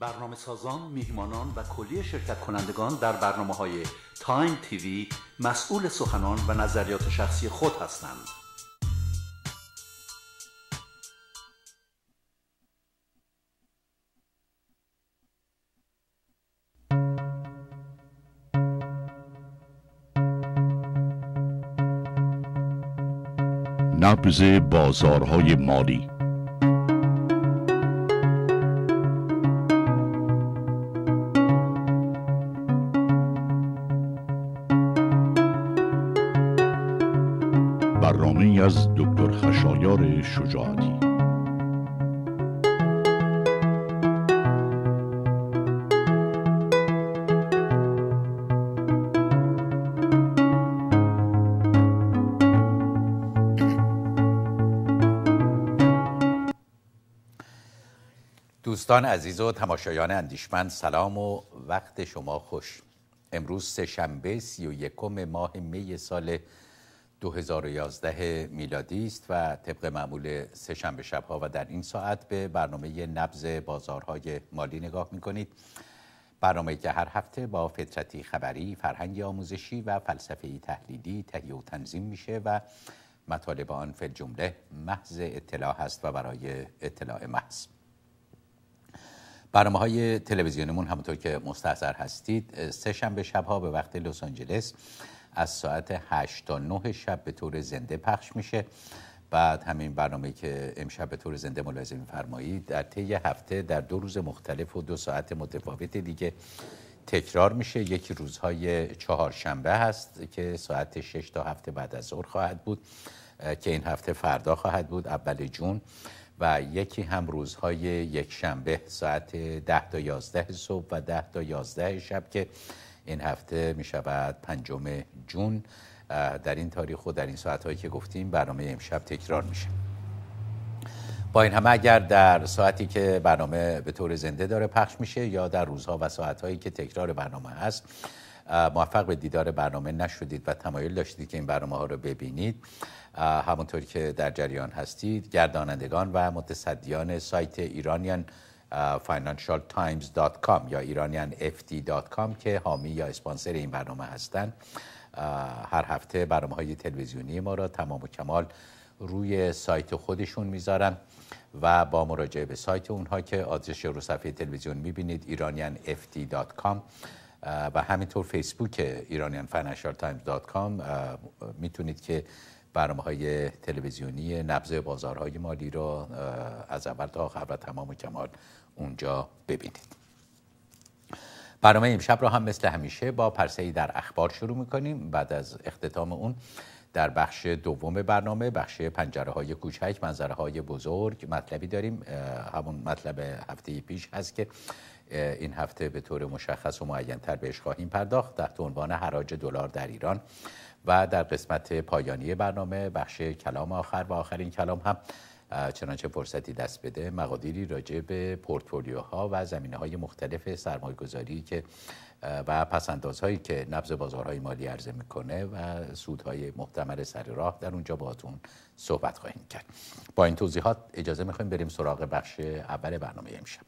برنامه سازان، میهمانان و کلیه شرکت کنندگان در برنامه های تایم تیوی مسئول سخنان و نظریات شخصی خود هستند. نبز بازارهای مالی شجاعتی دوستان عزیز و تماشایان اندیشمند سلام و وقت شما خوش امروز سه شنبه سی و یکم ماه می سال 2011 میلادی است و طبق معمول شنبه شبها و در این ساعت به برنامه نبز بازارهای مالی نگاه میکنید برنامه که هر هفته با فطرتی خبری، فرهنگ آموزشی و فلسفه تحلیلی تهیه و تنظیم میشه و مطالب آن فل جمله محض اطلاع است و برای اطلاع محض برنامه های تلویزیونمون همونطور که مستحضر هستید سه شنبه شبها به وقت لس آنجلس از ساعت 8 تا 9 شب به طور زنده پخش میشه بعد همین برنامه که امشب به طور زنده ملاحظه میفرمایید در طی هفته در دو روز مختلف و دو ساعت متفاوت دیگه تکرار میشه یکی روزهای چهارشنبه هست که ساعت 6 تا هفته بعد از ظهر خواهد بود که این هفته فردا خواهد بود اول جون و یکی هم روزهای یک شنبه ساعت 10 تا 11 صبح و 10 تا 11 شب که این هفته می شود پنجم جون در این تاریخ و در این ساعت هایی که گفتیم برنامه امشب تکرار میشه با این همه اگر در ساعتی که برنامه به طور زنده داره پخش میشه یا در روزها و هایی که تکرار برنامه هست موفق به دیدار برنامه نشدید و تمایل داشتید که این برنامه ها رو ببینید همونطوری که در جریان هستید گردانندگان و متصدیان سایت ایرانیان Uh, financialtimes.com یا fd.com که حامی یا اسپانسر این برنامه هستند uh, هر هفته برنامه های تلویزیونی ما را تمام و کمال روی سایت خودشون میذارن و با مراجعه به سایت اونها که آدرس رو صفحه تلویزیون میبینید fd.com uh, و همینطور فیسبوک ایرانیان financialtimes.com میتونید که برنامه های تلویزیونی نبض بازارهای مالی را از اول تا آخر و تمام و کمال اونجا ببینید برنامه امشب را هم مثل همیشه با پرسه در اخبار شروع میکنیم بعد از اختتام اون در بخش دوم برنامه بخش پنجره های کوچک منظره های بزرگ مطلبی داریم همون مطلب هفته پیش هست که این هفته به طور مشخص و معینتر بهش خواهیم پرداخت تحت عنوان حراج دلار در ایران و در قسمت پایانی برنامه بخش کلام آخر و آخرین کلام هم چنانچه فرصتی دست بده مقادیری راجع به پورتفولیوها و زمینه های مختلف سرمایه گذاری که و هایی که نبز بازارهای مالی عرضه میکنه و سودهای محتمل سر راه در اونجا باهاتون صحبت خواهیم کرد با این توضیحات اجازه میخوایم بریم سراغ بخش اول برنامه امشب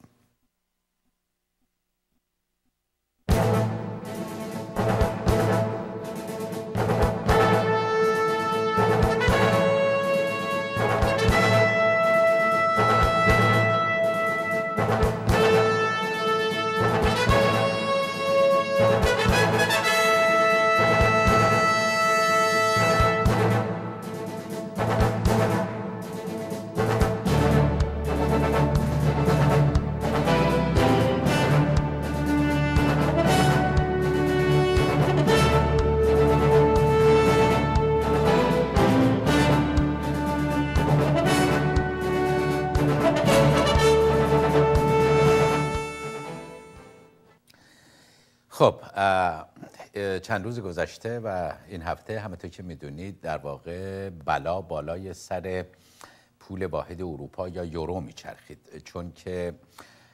خب چند روز گذشته و این هفته همونطور که میدونید در واقع بلا بالای سر پول واحد اروپا یا یورو میچرخید چون که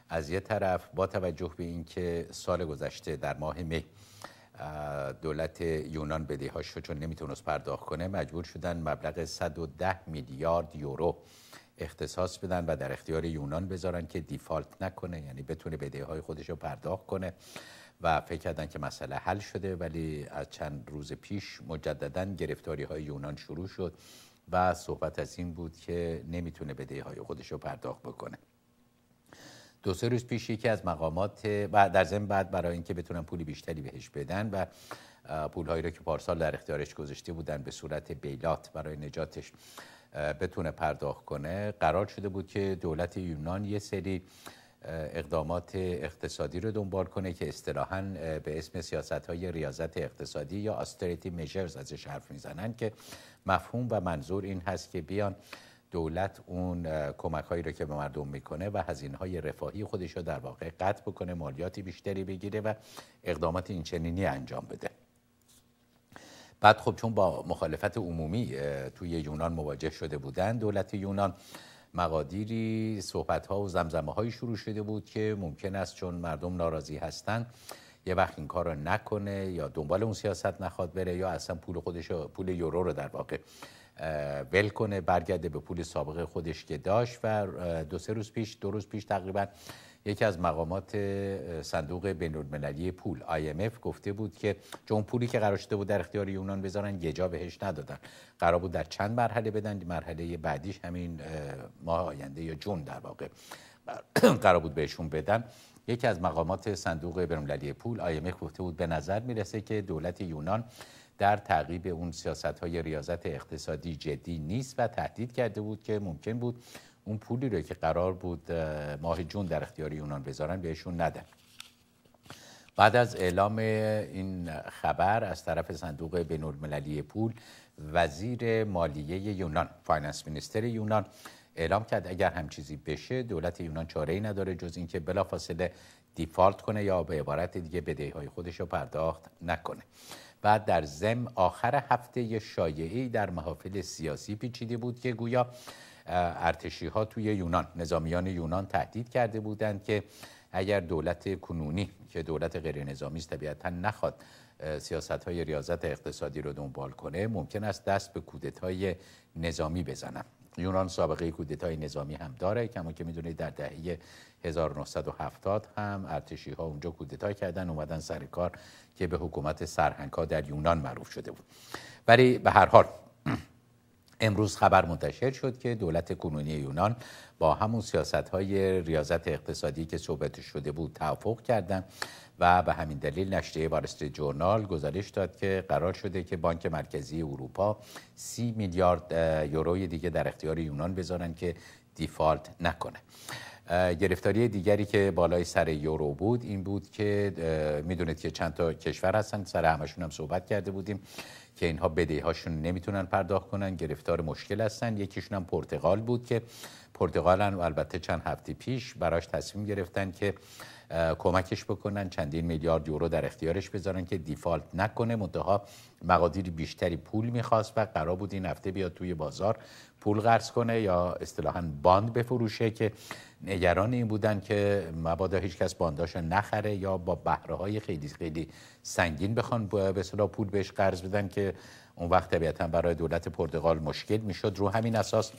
از یه طرف با توجه به اینکه سال گذشته در ماه می دولت یونان بدهیهاش رو چون نمیتونست پرداخت کنه مجبور شدن مبلغ 110 میلیارد یورو اختصاص بدن و در اختیار یونان بذارن که دیفالت نکنه یعنی بتونه بدهی های خودش رو پرداخت کنه و فکر کردن که مسئله حل شده ولی از چند روز پیش مجددا گرفتاری های یونان شروع شد و صحبت از این بود که نمیتونه بدهی های خودش رو پرداخت بکنه دو سه روز پیش یکی از مقامات و در ضمن بعد برای اینکه بتونن پول بیشتری بهش بدن و هایی را که پارسال در اختیارش گذاشته بودن به صورت بیلات برای نجاتش بتونه پرداخت کنه قرار شده بود که دولت یونان یه سری اقدامات اقتصادی رو دنبال کنه که اصطلاحا به اسم سیاست های ریاضت اقتصادی یا austerity measures ازش حرف میزنن که مفهوم و منظور این هست که بیان دولت اون کمک هایی رو که به مردم میکنه و هزینه های رفاهی خودش رو در واقع قطع بکنه مالیاتی بیشتری بگیره و اقدامات اینچنینی انجام بده بعد خب چون با مخالفت عمومی توی یونان مواجه شده بودن دولت یونان مقادیری صحبت ها و زمزمه هایی شروع شده بود که ممکن است چون مردم ناراضی هستند یه وقت این کار رو نکنه یا دنبال اون سیاست نخواد بره یا اصلا پول خودش پول یورو رو در واقع ول کنه برگرده به پول سابقه خودش که داشت و دو سه روز پیش دو روز پیش تقریبا یکی از مقامات صندوق بین المللی پول IMF گفته بود که چون پولی که قرار شده بود در اختیار یونان بذارن جا بهش ندادن قرار بود در چند مرحله بدن مرحله بعدیش همین ماه آینده یا جون در واقع قرار بود بهشون بدن یکی از مقامات صندوق بین‌المللی پول IMF گفته بود به نظر میرسه که دولت یونان در تعقیب اون سیاست های ریاضت اقتصادی جدی نیست و تهدید کرده بود که ممکن بود اون پولی رو که قرار بود ماه جون در اختیار یونان بذارن بهشون نده. بعد از اعلام این خبر از طرف صندوق بین المللی پول وزیر مالیه یونان فایننس مینیستر یونان اعلام کرد اگر هم چیزی بشه دولت یونان چاره ای نداره جز اینکه فاصله دیفالت کنه یا به عبارت دیگه بدهی های خودش رو پرداخت نکنه بعد در زم آخر هفته شایعی در محافل سیاسی پیچیده بود که گویا ارتشی ها توی یونان نظامیان یونان تهدید کرده بودند که اگر دولت کنونی که دولت غیر نظامی است طبیعتا نخواد سیاست های ریاضت اقتصادی رو دنبال کنه ممکن است دست به کودت های نظامی بزنم یونان سابقه کودتای نظامی هم داره کما که میدونید در دهه 1970 هم ارتشی ها اونجا کودتا کردن اومدن سر کار که به حکومت سرهنگ ها در یونان معروف شده بود ولی به هر حال امروز خبر منتشر شد که دولت کنونی یونان با همون سیاست های ریاضت اقتصادی که صحبت شده بود توافق کردند و به همین دلیل نشریه وارست جورنال گزارش داد که قرار شده که بانک مرکزی اروپا سی میلیارد یوروی دیگه در اختیار یونان بذارن که دیفالت نکنه گرفتاری دیگری که بالای سر یورو بود این بود که میدونید که چند تا کشور هستن سر همشون هم صحبت کرده بودیم که اینها بدهی هاشون نمیتونن پرداخت کنن گرفتار مشکل هستن یکیشون هم پرتغال بود که پرتغال هم البته چند هفته پیش براش تصمیم گرفتن که کمکش بکنن چندین میلیارد یورو در اختیارش بذارن که دیفالت نکنه منتها مقادیر بیشتری پول میخواست و قرار بود این هفته بیاد توی بازار پول قرض کنه یا اصطلاحا باند بفروشه که نگران این بودن که مبادا هیچ کس بانداش نخره یا با بهره های خیلی خیلی سنگین بخوان به اصطلاح پول بهش قرض بدن که اون وقت طبیعتا برای دولت پرتغال مشکل میشد رو همین اساس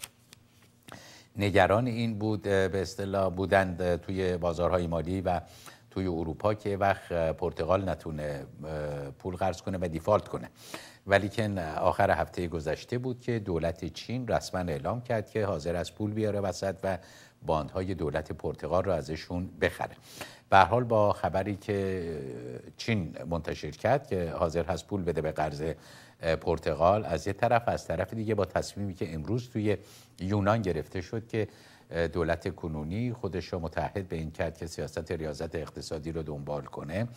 نگران این بود به اصطلاح بودند توی بازارهای مالی و توی اروپا که وقت پرتغال نتونه پول قرض کنه و دیفالت کنه ولی که آخر هفته گذشته بود که دولت چین رسما اعلام کرد که حاضر از پول بیاره وسط و باندهای دولت پرتغال را ازشون بخره به حال با خبری که چین منتشر کرد که حاضر هست پول بده به قرض پرتغال از یه طرف از طرف دیگه با تصمیمی که امروز توی یونان گرفته شد که دولت کنونی خودش را متحد به این کرد که سیاست ریاضت اقتصادی رو دنبال کنه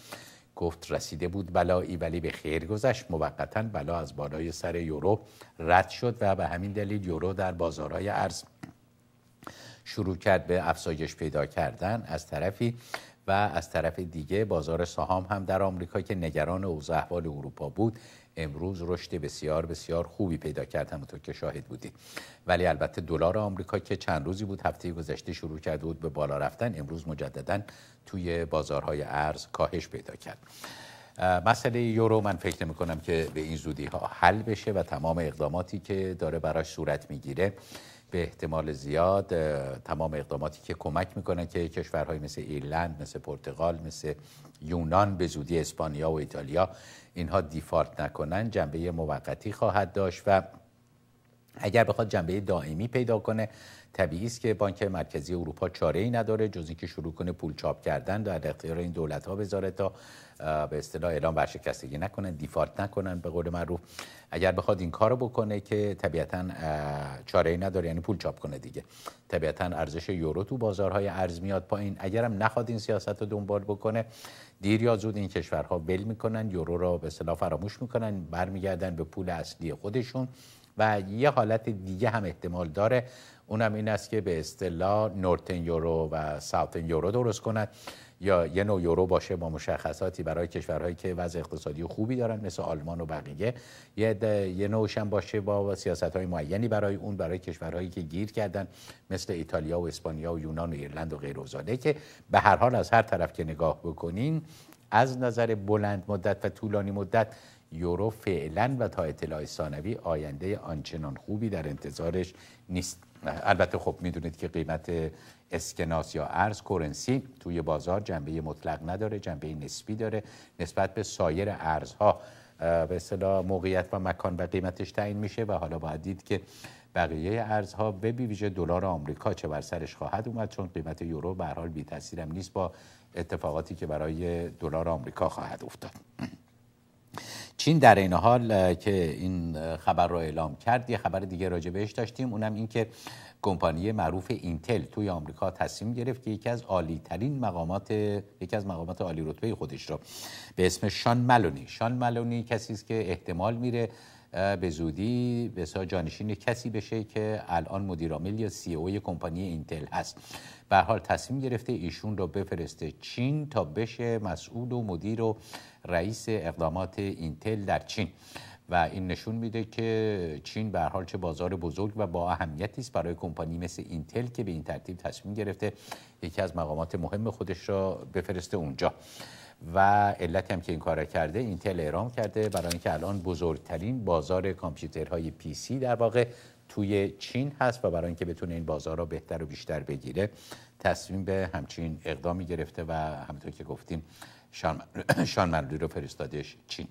گفت رسیده بود بلایی ولی به خیر گذشت موقتا بلا از بالای سر یورو رد شد و به همین دلیل یورو در بازارهای ارز شروع کرد به افزایش پیدا کردن از طرفی و از طرف دیگه بازار سهام هم در آمریکا که نگران اوضاع احوال اروپا بود امروز رشد بسیار بسیار خوبی پیدا کرد همونطور که شاهد بودید ولی البته دلار آمریکا که چند روزی بود هفته گذشته شروع کرده بود به بالا رفتن امروز مجددا توی بازارهای ارز کاهش پیدا کرد مسئله یورو من فکر نمی که به این زودی ها حل بشه و تمام اقداماتی که داره براش صورت میگیره به احتمال زیاد تمام اقداماتی که کمک میکنن که کشورهای مثل ایرلند مثل پرتغال مثل یونان به زودی اسپانیا و ایتالیا اینها دیفالت نکنن جنبه موقتی خواهد داشت و اگر بخواد جنبه دائمی پیدا کنه طبیعی است که بانک مرکزی اروپا چاره ای نداره جز اینکه شروع کنه پول چاپ کردن در اختیار این دولت ها بذاره تا به اصطلاح اعلام ورشکستگی نکنن دیفالت نکنن به قول معروف اگر بخواد این کارو بکنه که طبیعتا چاره ای نداره یعنی پول چاپ کنه دیگه طبیعتا ارزش یورو تو بازارهای ارز میاد پایین اگرم نخواد این سیاست رو دنبال بکنه دیر یا زود این کشورها بل میکنن یورو را به اصطلاح فراموش میکنن برمیگردن به پول اصلی خودشون و یه حالت دیگه هم احتمال داره اونم این است که به اصطلاح نورتن یورو و ساوتن یورو درست کند یا یه نوع یورو باشه با مشخصاتی برای کشورهایی که وضع اقتصادی خوبی دارن مثل آلمان و بقیه یه, یه نوعش هم باشه با سیاست های معینی برای اون برای کشورهایی که گیر کردن مثل ایتالیا و اسپانیا و یونان و ایرلند و غیره که به هر حال از هر طرف که نگاه بکنین از نظر بلند مدت و طولانی مدت یورو فعلا و تا اطلاع ثانوی آینده آنچنان خوبی در انتظارش نیست البته خب میدونید که قیمت اسکناس یا ارز کرنسی توی بازار جنبه مطلق نداره جنبه نسبی داره نسبت به سایر ارزها به اصطلاح موقعیت و مکان و قیمتش تعیین میشه و حالا باید دید که بقیه ارزها به ویژه دلار آمریکا چه بر سرش خواهد اومد چون قیمت یورو به حال بی تاثیرم نیست با اتفاقاتی که برای دلار آمریکا خواهد افتاد چین در این حال که این خبر رو اعلام کرد یه خبر دیگه راجع بهش داشتیم اونم این که کمپانی معروف اینتل توی آمریکا تصمیم گرفت که یکی از عالی مقامات یکی از مقامات عالی رتبه خودش را به اسم شان ملونی شان ملونی کسی است که احتمال میره به زودی به جانشین کسی بشه که الان مدیرعامل یا سی اوی کمپانی اینتل هست به حال تصمیم گرفته ایشون رو بفرسته چین تا بشه مسئول و مدیر و رئیس اقدامات اینتل در چین و این نشون میده که چین به حال چه بازار بزرگ و با اهمیتی است برای کمپانی مثل اینتل که به این ترتیب تصمیم گرفته یکی از مقامات مهم خودش را بفرسته اونجا و علت هم که این کار کرده اینتل اعلام کرده برای اینکه الان بزرگترین بازار کامپیوترهای پی سی در واقع توی چین هست و برای اینکه بتونه این بازار را بهتر و بیشتر بگیره تصمیم به همچین اقدامی گرفته و همونطور که گفتیم شان, رو فرستادش چین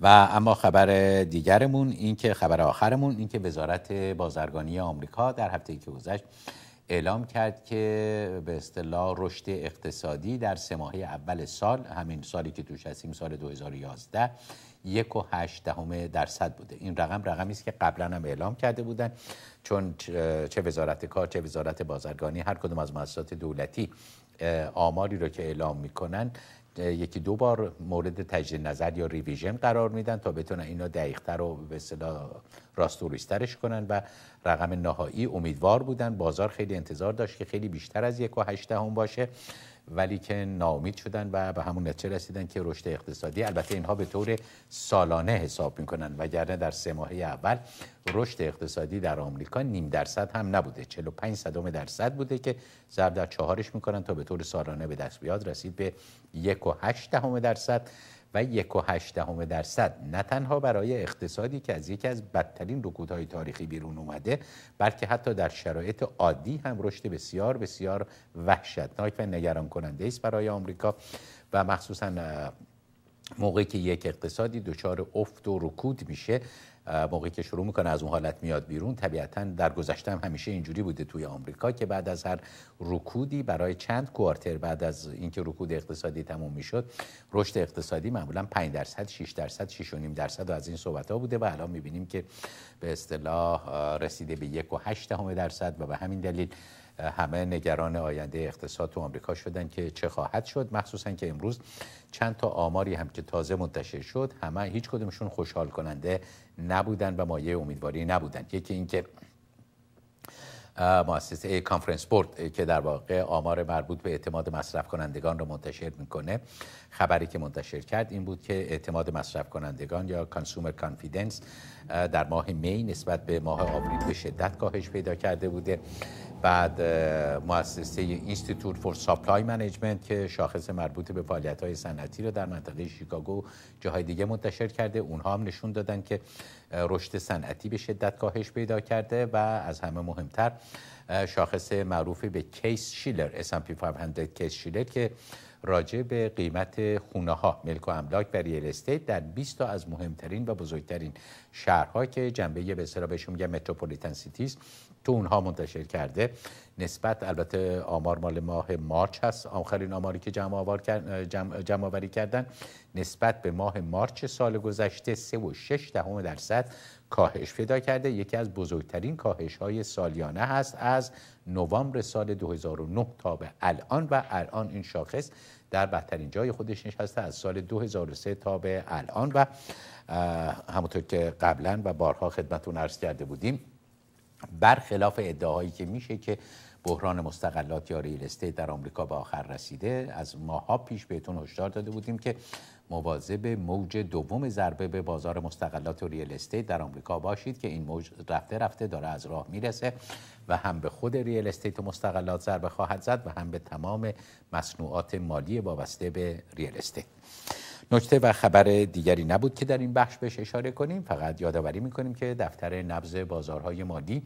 و اما خبر دیگرمون این که خبر آخرمون این که وزارت بازرگانی آمریکا در هفته که گذشت اعلام کرد که به اصطلاح رشد اقتصادی در سه ماهه اول سال همین سالی که توش هستیم سال 2011 یک و هشت دهم درصد بوده این رقم رقمی است که قبلا هم اعلام کرده بودن چون چه وزارت کار چه وزارت بازرگانی هر کدوم از مؤسسات دولتی آماری رو که اعلام میکنن یکی دو بار مورد تجدید نظر یا ریویژن قرار میدن تا بتونن اینا دقیقتر و به اصطلاح راستوریسترش کنن و رقم نهایی امیدوار بودن بازار خیلی انتظار داشت که خیلی بیشتر از یک و هشته هم باشه ولی که ناامید شدن و به همون نتیجه رسیدن که رشد اقتصادی البته اینها به طور سالانه حساب میکنن وگرنه در سه ماهه اول رشد اقتصادی در آمریکا نیم درصد هم نبوده 45 صدم درصد بوده که ضرب در چهارش میکنن تا به طور سالانه به دست بیاد رسید به یک و هشت دهم درصد و یک و هشته درصد نه تنها برای اقتصادی که از یکی از بدترین رکودهای تاریخی بیرون اومده بلکه حتی در شرایط عادی هم رشد بسیار بسیار وحشتناک و نگران کننده است برای آمریکا و مخصوصا موقعی که یک اقتصادی دچار افت و رکود میشه موقعی که شروع میکنه از اون حالت میاد بیرون طبیعتا در گذشته هم همیشه اینجوری بوده توی آمریکا که بعد از هر رکودی برای چند کوارتر بعد از اینکه رکود اقتصادی تموم میشد رشد اقتصادی معمولا 5 درصد 6 درصد 6 نیم درصد و از این صحبت ها بوده و الان میبینیم که به اصطلاح رسیده به 1.8 و درصد و به همین دلیل همه نگران آینده اقتصاد تو آمریکا شدن که چه خواهد شد مخصوصا که امروز چند تا آماری هم که تازه منتشر شد همه هیچ کدومشون خوشحال کننده نبودن و مایه امیدواری نبودن یکی اینکه مؤسسه کانفرنس بورد که در واقع آمار مربوط به اعتماد مصرف کنندگان رو منتشر میکنه خبری که منتشر کرد این بود که اعتماد مصرف کنندگان یا کانسومر کانفیدنس در ماه می نسبت به ماه آوریل به شدت کاهش پیدا کرده بوده بعد مؤسسه اینستیتوت فور ساپلای منیجمنت که شاخص مربوط به فعالیت‌های های صنعتی رو در منطقه شیکاگو جاهای دیگه منتشر کرده اونها هم نشون دادن که رشد صنعتی به شدت کاهش پیدا کرده و از همه مهمتر شاخص معروف به کیس شیلر S&P 500 کیس شیلر که راجع به قیمت خونه ها ملک و املاک و ریل استیت در 20 تا از مهمترین و بزرگترین شهرها که جنبه به اصطلاح بهشون میگن متروپولیتن سیتیز تو اونها منتشر کرده نسبت البته آمار مال ماه مارچ هست آخرین آماری که جمع آوری جمع, آوری کردن نسبت به ماه مارچ سال گذشته 3.6 دهم درصد کاهش پیدا کرده یکی از بزرگترین کاهش های سالیانه هست از نوامبر سال 2009 تا به الان و الان این شاخص در بهترین جای خودش نشسته از سال 2003 تا به الان و همونطور که قبلا و بارها خدمتون عرض کرده بودیم برخلاف ادعاهایی که میشه که بحران مستقلات یا ریل استیت در آمریکا به آخر رسیده از ماها پیش بهتون هشدار داده بودیم که مواظب موج دوم ضربه به بازار مستقلات و ریل استیت در آمریکا باشید که این موج رفته رفته داره از راه میرسه و هم به خود ریل استیت و مستقلات ضربه خواهد زد و هم به تمام مصنوعات مالی وابسته به ریل استیت نکته و خبر دیگری نبود که در این بخش بهش اشاره کنیم فقط یادآوری میکنیم که دفتر نبض بازارهای مالی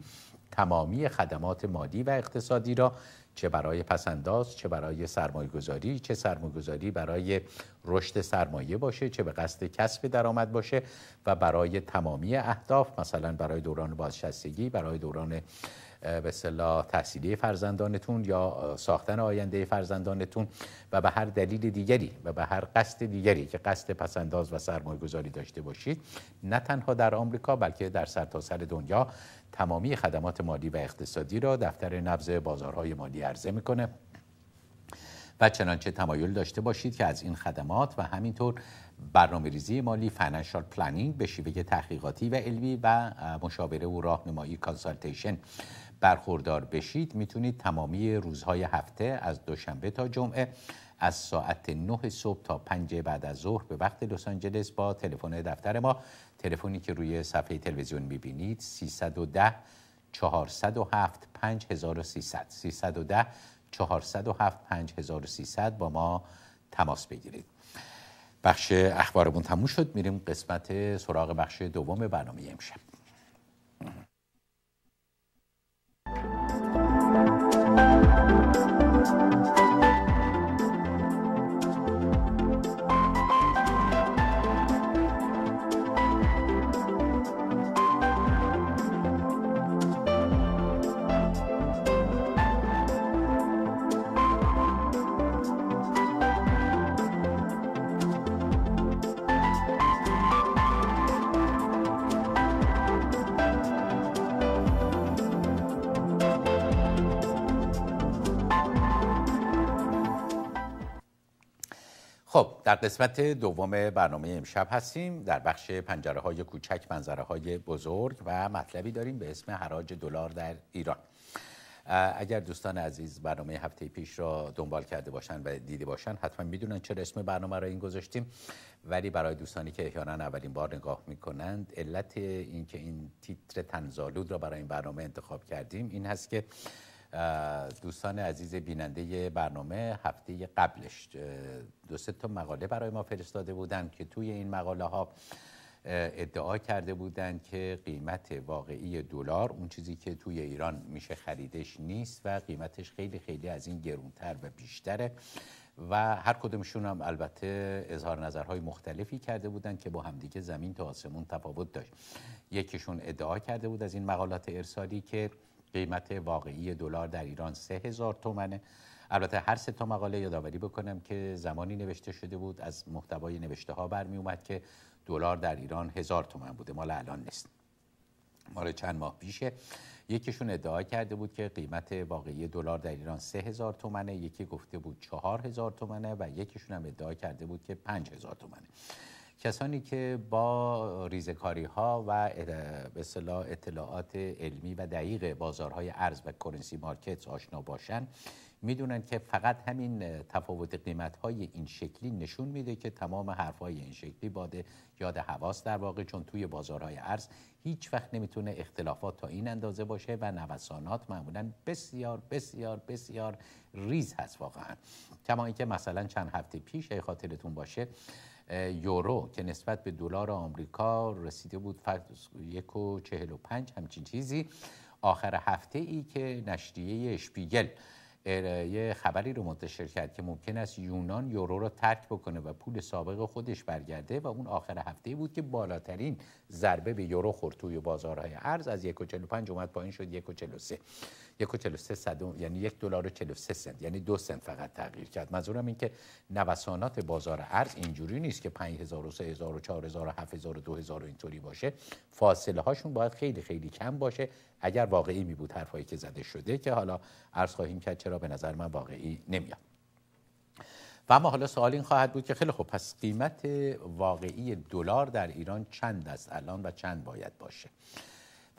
تمامی خدمات مادی و اقتصادی را چه برای پسنداز چه برای گذاری چه گذاری برای رشد سرمایه باشه چه به قصد کسب درآمد باشه و برای تمامی اهداف مثلا برای دوران بازنشستگی برای دوران به اصطلاح تحصیلی فرزندانتون یا ساختن آینده فرزندانتون و به هر دلیل دیگری و به هر قصد دیگری که قصد پسنداز و سرمایه گذاری داشته باشید نه تنها در آمریکا بلکه در سرتاسر سر دنیا تمامی خدمات مالی و اقتصادی را دفتر نبض بازارهای مالی عرضه میکنه و چنانچه تمایل داشته باشید که از این خدمات و همینطور برنامه ریزی مالی فینانشال پلانینگ به شیوه تحقیقاتی و علمی و مشاوره و راهنمایی کانسالتیشن برخوردار بشید میتونید تمامی روزهای هفته از دوشنبه تا جمعه از ساعت 9 صبح تا 5 بعد از ظهر به وقت لس آنجلس با تلفن دفتر ما تلفنی که روی صفحه تلویزیون میبینید 310 407 5300 310 407 5300 با ما تماس بگیرید بخش اخبارمون تموم شد میریم قسمت سراغ بخش دوم برنامه امشب Thank you. در قسمت دوم برنامه امشب هستیم در بخش پنجره های کوچک منظره های بزرگ و مطلبی داریم به اسم حراج دلار در ایران اگر دوستان عزیز برنامه هفته پیش را دنبال کرده باشن و دیده باشن حتما میدونن چه اسم برنامه را این گذاشتیم ولی برای دوستانی که احیانا اولین بار نگاه میکنند علت اینکه این تیتر تنزالود را برای این برنامه انتخاب کردیم این هست که دوستان عزیز بیننده برنامه هفته قبلش دو سه تا مقاله برای ما فرستاده بودند که توی این مقاله ها ادعا کرده بودند که قیمت واقعی دلار اون چیزی که توی ایران میشه خریدش نیست و قیمتش خیلی خیلی از این گرونتر و بیشتره و هر کدومشون هم البته اظهار نظرهای مختلفی کرده بودند که با همدیگه زمین تا آسمون تفاوت داشت یکیشون ادعا کرده بود از این مقالات ارسالی که قیمت واقعی دلار در ایران 3000 تومنه البته هر سه تا مقاله یادآوری بکنم که زمانی نوشته شده بود از محتوای نوشته ها برمی اومد که دلار در ایران 1000 تومن بوده مال الان نیست مال چند ماه پیشه یکیشون ادعا کرده بود که قیمت واقعی دلار در ایران 3000 تومنه یکی گفته بود 4000 تومنه و یکیشون هم ادعا کرده بود که 5000 تومنه کسانی که با ریزکاری ها و به اطلاعات علمی و دقیق بازارهای ارز و کرنسی مارکت آشنا باشن میدونن که فقط همین تفاوت قیمت های این شکلی نشون میده که تمام حرف های این شکلی باده یاد حواس در واقع چون توی بازارهای ارز هیچ وقت نمیتونه اختلافات تا این اندازه باشه و نوسانات معمولا بسیار بسیار بسیار ریز هست واقعا کما اینکه مثلا چند هفته پیش اگه خاطرتون باشه یورو که نسبت به دلار آمریکا رسیده بود فقط یک چهل و پنج همچین چیزی آخر هفته ای که نشریه اشپیگل یه خبری رو منتشر کرد که ممکن است یونان یورو را ترک بکنه و پول سابق خودش برگرده و اون آخر هفته بود که بالاترین ضربه به یورو خورد توی بازارهای ارز از 1.45 اومد پایین شد 1.43 یک و یعنی یک دلار و سه سنت یعنی دو سنت فقط تغییر کرد منظورم این که نوسانات بازار ارز اینجوری نیست که هزار و هزار و هزار و هزار و و اینطوری باشه فاصله هاشون باید خیلی خیلی کم باشه اگر واقعی می بود حرفایی که زده شده که حالا عرض خواهیم کرد چرا به نظر من واقعی نمیاد و اما حالا سوال این خواهد بود که خیلی خب پس قیمت واقعی دلار در ایران چند است الان و چند باید باشه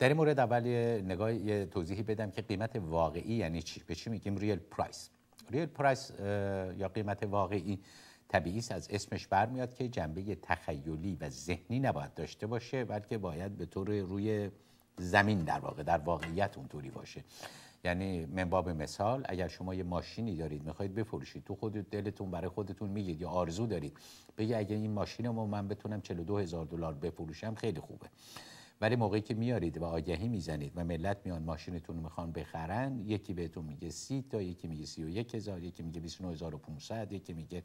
در این مورد اول نگاه یه توضیحی بدم که قیمت واقعی یعنی چی به چی میگیم ریل پرایس ریل پرایس یا قیمت واقعی طبیعی از اسمش برمیاد که جنبه تخیلی و ذهنی نباید داشته باشه بلکه باید به طور روی زمین در واقع در واقعیت اونطوری باشه یعنی من باب مثال اگر شما یه ماشینی دارید میخواید بفروشید تو خود دلتون برای خودتون میگید یا آرزو دارید بگی اگه این ماشین رو من بتونم 42 هزار دلار بفروشم خیلی خوبه ولی موقعی که میارید و آگهی میزنید و ملت میان ماشینتون رو میخوان بخرن یکی بهتون میگه سی تا یکی میگه سی و یک هزار یکی میگه 29500 یکی میگه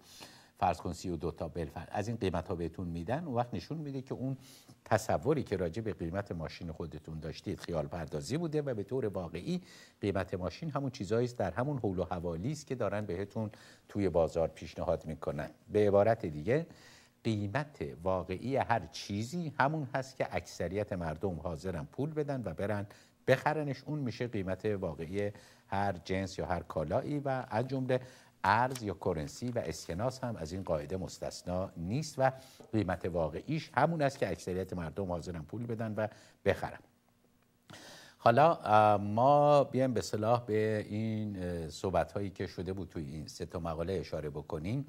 فرض کن سی و دو تا از این قیمت ها بهتون میدن اون وقت نشون میده که اون تصوری که راجع به قیمت ماشین خودتون داشتید خیال پردازی بوده و به طور واقعی قیمت ماشین همون چیزایی در همون حول و حوالی است که دارن بهتون توی بازار پیشنهاد میکنن به عبارت دیگه قیمت واقعی هر چیزی همون هست که اکثریت مردم حاضرن پول بدن و برن بخرنش اون میشه قیمت واقعی هر جنس یا هر کالایی و از جمله ارز یا کرنسی و اسکناس هم از این قاعده مستثنا نیست و قیمت واقعیش همون است که اکثریت مردم حاضرن پول بدن و بخرن حالا ما بیایم به صلاح به این صحبت هایی که شده بود توی این سه تا مقاله اشاره بکنیم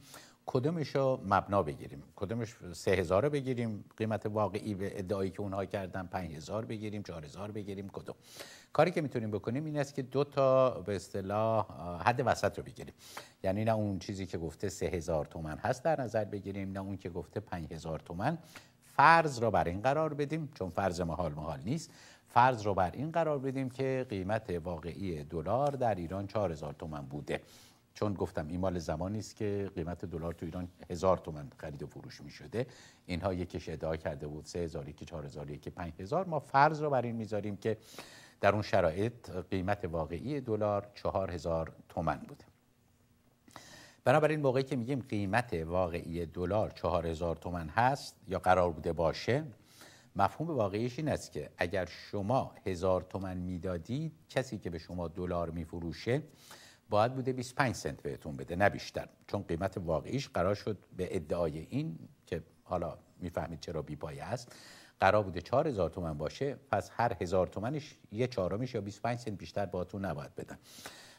کدومش رو مبنا بگیریم کدومش سه هزار رو بگیریم قیمت واقعی به ادعایی که اونها کردن پنج هزار بگیریم چهار هزار بگیریم کدوم کاری که میتونیم بکنیم این است که دو تا به اصطلاح حد وسط رو بگیریم یعنی نه اون چیزی که گفته سه هزار تومن هست در نظر بگیریم نه اون که گفته پنج هزار تومن فرض را بر این قرار بدیم چون فرض محال محال نیست فرض رو بر این قرار بدیم که قیمت واقعی دلار در ایران 4000 تومان بوده چون گفتم این مال زمانی است که قیمت دلار تو ایران هزار تومن خرید و فروش می شده اینها یکیش ادعا کرده بود سه هزار یکی چهار هزار یکی هزار ما فرض رو بر این میذاریم که در اون شرایط قیمت واقعی دلار چهار هزار تومن بوده بنابراین موقعی که میگیم قیمت واقعی دلار هزار تومن هست یا قرار بوده باشه مفهوم واقعیش این است که اگر شما هزار تومن میدادید کسی که به شما دلار میفروشه باید بوده 25 سنت بهتون بده نه بیشتر چون قیمت واقعیش قرار شد به ادعای این که حالا میفهمید چرا بی است قرار بوده 4000 تومن باشه پس هر هزار تومنش یه چهارمش یا 25 سنت بیشتر باهاتون نباید بدن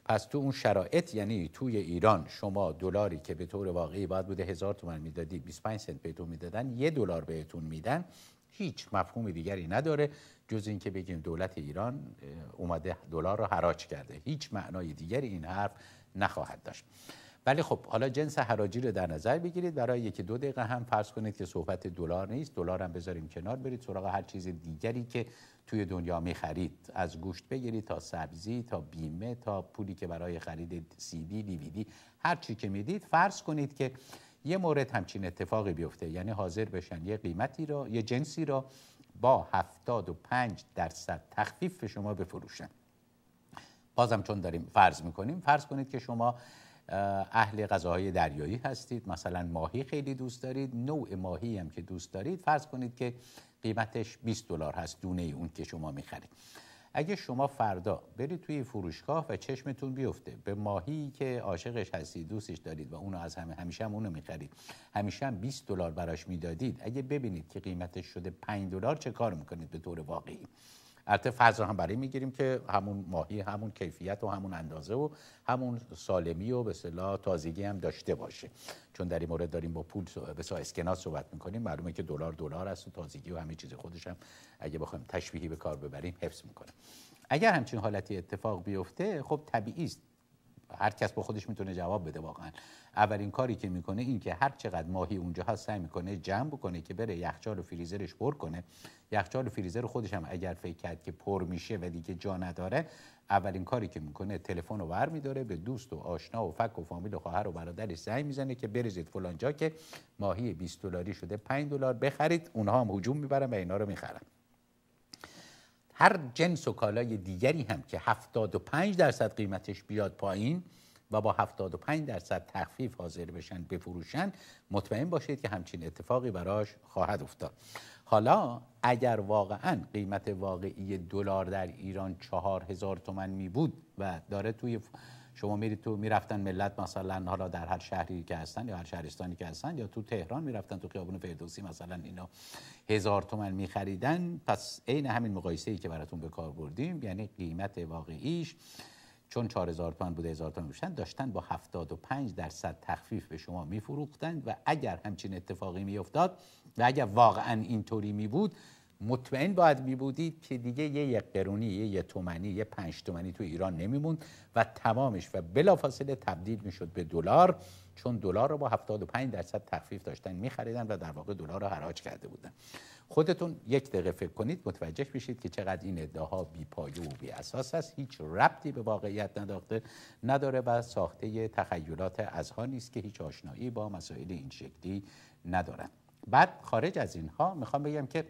پس تو اون شرایط یعنی توی ایران شما دلاری که به طور واقعی باید بوده هزار تومن میدادی 25 سنت بهتون میدادن یه دلار بهتون میدن هیچ مفهوم دیگری نداره جز اینکه بگیم دولت ایران اومده دلار رو حراج کرده هیچ معنای دیگری این حرف نخواهد داشت ولی خب حالا جنس حراجی رو در نظر بگیرید برای یکی دو دقیقه هم فرض کنید که صحبت دلار نیست دلار هم بذاریم کنار برید سراغ هر چیز دیگری که توی دنیا می خرید از گوشت بگیرید تا سبزی تا بیمه تا پولی که برای خرید سی دی هر چی که میدید فرض کنید که یه مورد همچین اتفاقی بیفته یعنی حاضر بشن یه قیمتی رو یه جنسی را با 75 درصد تخفیف به شما بفروشن بازم چون داریم فرض میکنیم فرض کنید که شما اهل غذاهای دریایی هستید مثلا ماهی خیلی دوست دارید نوع ماهی هم که دوست دارید فرض کنید که قیمتش 20 دلار هست دونه اون که شما میخرید اگه شما فردا برید توی فروشگاه و چشمتون بیفته به ماهی که عاشقش هستید دوستش دارید و اونو از همه همیشه هم اونو میخرید همیشه هم 20 دلار براش میدادید اگه ببینید که قیمتش شده 5 دلار چه کار میکنید به طور واقعی البته فرض رو هم برای میگیریم که همون ماهی همون کیفیت و همون اندازه و همون سالمی و به صلاح تازگی هم داشته باشه چون در این مورد داریم با پول به سا اسکناس صحبت میکنیم معلومه که دلار دلار است و تازگی و همه چیز خودش هم اگه بخوایم تشبیهی به کار ببریم حفظ میکنه اگر همچین حالتی اتفاق بیفته خب طبیعی است هر کس با خودش میتونه جواب بده واقعا اولین کاری که میکنه این که هر چقدر ماهی اونجا هست سعی میکنه جمع بکنه که بره یخچال و فریزرش پر کنه یخچال و فریزر خودش هم اگر فکر کرد که پر میشه و دیگه جا نداره اولین کاری که میکنه تلفن رو برمیداره به دوست و آشنا و فک و فامیل و خواهر و برادرش زنگ میزنه که بریزید فلان جا که ماهی 20 دلاری شده 5 دلار بخرید اونها هم هجوم میبرن و اینا رو میخرن هر جنس و کالای دیگری هم که 75 درصد قیمتش بیاد پایین و با 75 درصد تخفیف حاضر بشن بفروشن مطمئن باشید که همچین اتفاقی براش خواهد افتاد حالا اگر واقعا قیمت واقعی دلار در ایران 4000 تومن می بود و داره توی شما میرید تو میرفتن ملت مثلا حالا در هر شهری که هستن یا هر شهرستانی که هستن یا تو تهران میرفتن تو خیابون فردوسی مثلا اینا هزار تومن میخریدن پس عین همین مقایسه ای که براتون به کار بردیم یعنی قیمت واقعیش چون 4000 تومن بوده 1000 تومن میشن داشتن با 75 درصد تخفیف به شما میفروختند و اگر همچین اتفاقی میافتاد و اگر واقعا اینطوری می بود مطمئن باید می بودید که دیگه یه یک قرونی یه یک تومنی یه پنج تومنی تو ایران نمیموند و تمامش و بلافاصله تبدیل میشد به دلار چون دلار رو با 75 درصد تخفیف داشتن میخریدن و در واقع دلار رو حراج کرده بودن خودتون یک دقیقه فکر کنید متوجه میشید که چقدر این ادعاها بیپایه و بی اساس است هیچ ربطی به واقعیت نداخته نداره و ساخته تخیلات ها نیست که هیچ آشنایی با مسائل این شکلی ندارن. بعد خارج از اینها میخوام بگم که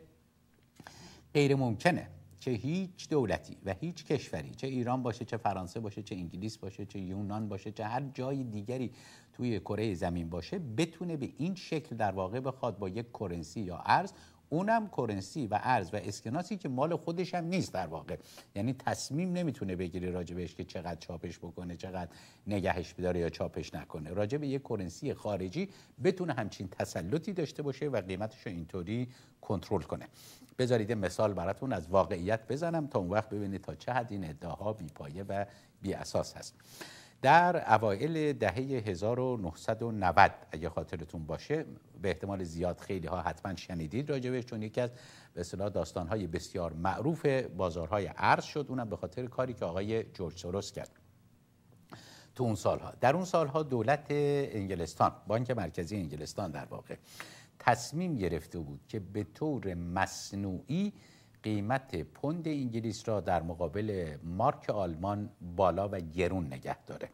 غیر ممکنه که هیچ دولتی و هیچ کشوری چه ایران باشه چه فرانسه باشه چه انگلیس باشه چه یونان باشه چه هر جای دیگری توی کره زمین باشه بتونه به این شکل در واقع بخواد با یک کرنسی یا ارز اونم کرنسی و ارز و اسکناسی که مال خودش هم نیست در واقع یعنی تصمیم نمیتونه بگیره راجبش که چقدر چاپش بکنه چقدر نگهش بداره یا چاپش نکنه راجب یک کرنسی خارجی بتونه همچین تسلطی داشته باشه و قیمتش رو اینطوری کنترل کنه بذارید مثال براتون از واقعیت بزنم تا اون وقت ببینید تا چه حد این ادعاها بیپایه و بیاساس هست در اوایل دهه 1990 اگه خاطرتون باشه به احتمال زیاد خیلی ها حتما شنیدید راجبش چون یکی از به اصطلاح های بسیار معروف بازارهای ارز شد اونم به خاطر کاری که آقای جورج سوروس کرد تو اون سالها در اون سالها دولت انگلستان بانک مرکزی انگلستان در واقع تصمیم گرفته بود که به طور مصنوعی قیمت پوند انگلیس را در مقابل مارک آلمان بالا و گرون نگه داره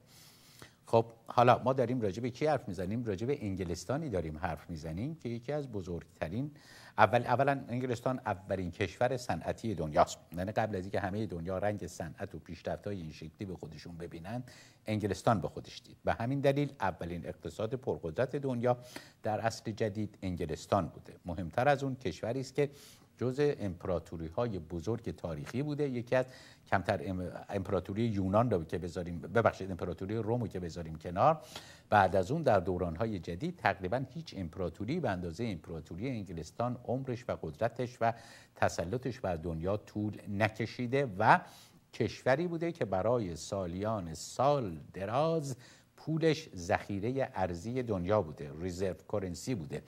خب حالا ما داریم راجع به کی حرف میزنیم راجع به انگلستانی داریم حرف میزنیم که یکی از بزرگترین اول اولا انگلستان اولین کشور صنعتی دنیاست یعنی قبل از اینکه همه دنیا رنگ صنعت و پیشرفت‌های این شکلی به خودشون ببینن انگلستان به خودش دید به همین دلیل اولین اقتصاد پرقدرت دنیا در اصل جدید انگلستان بوده مهمتر از اون کشوری است که جزء امپراتوری های بزرگ تاریخی بوده یکی از کمتر امپراتوری یونان رو که بذاریم ببخشید امپراتوری روم رو که بذاریم کنار بعد از اون در دورانهای جدید تقریبا هیچ امپراتوری به اندازه امپراتوری انگلستان عمرش و قدرتش و تسلطش بر دنیا طول نکشیده و کشوری بوده که برای سالیان سال دراز پولش ذخیره ارزی دنیا بوده ریزرو کرنسی بوده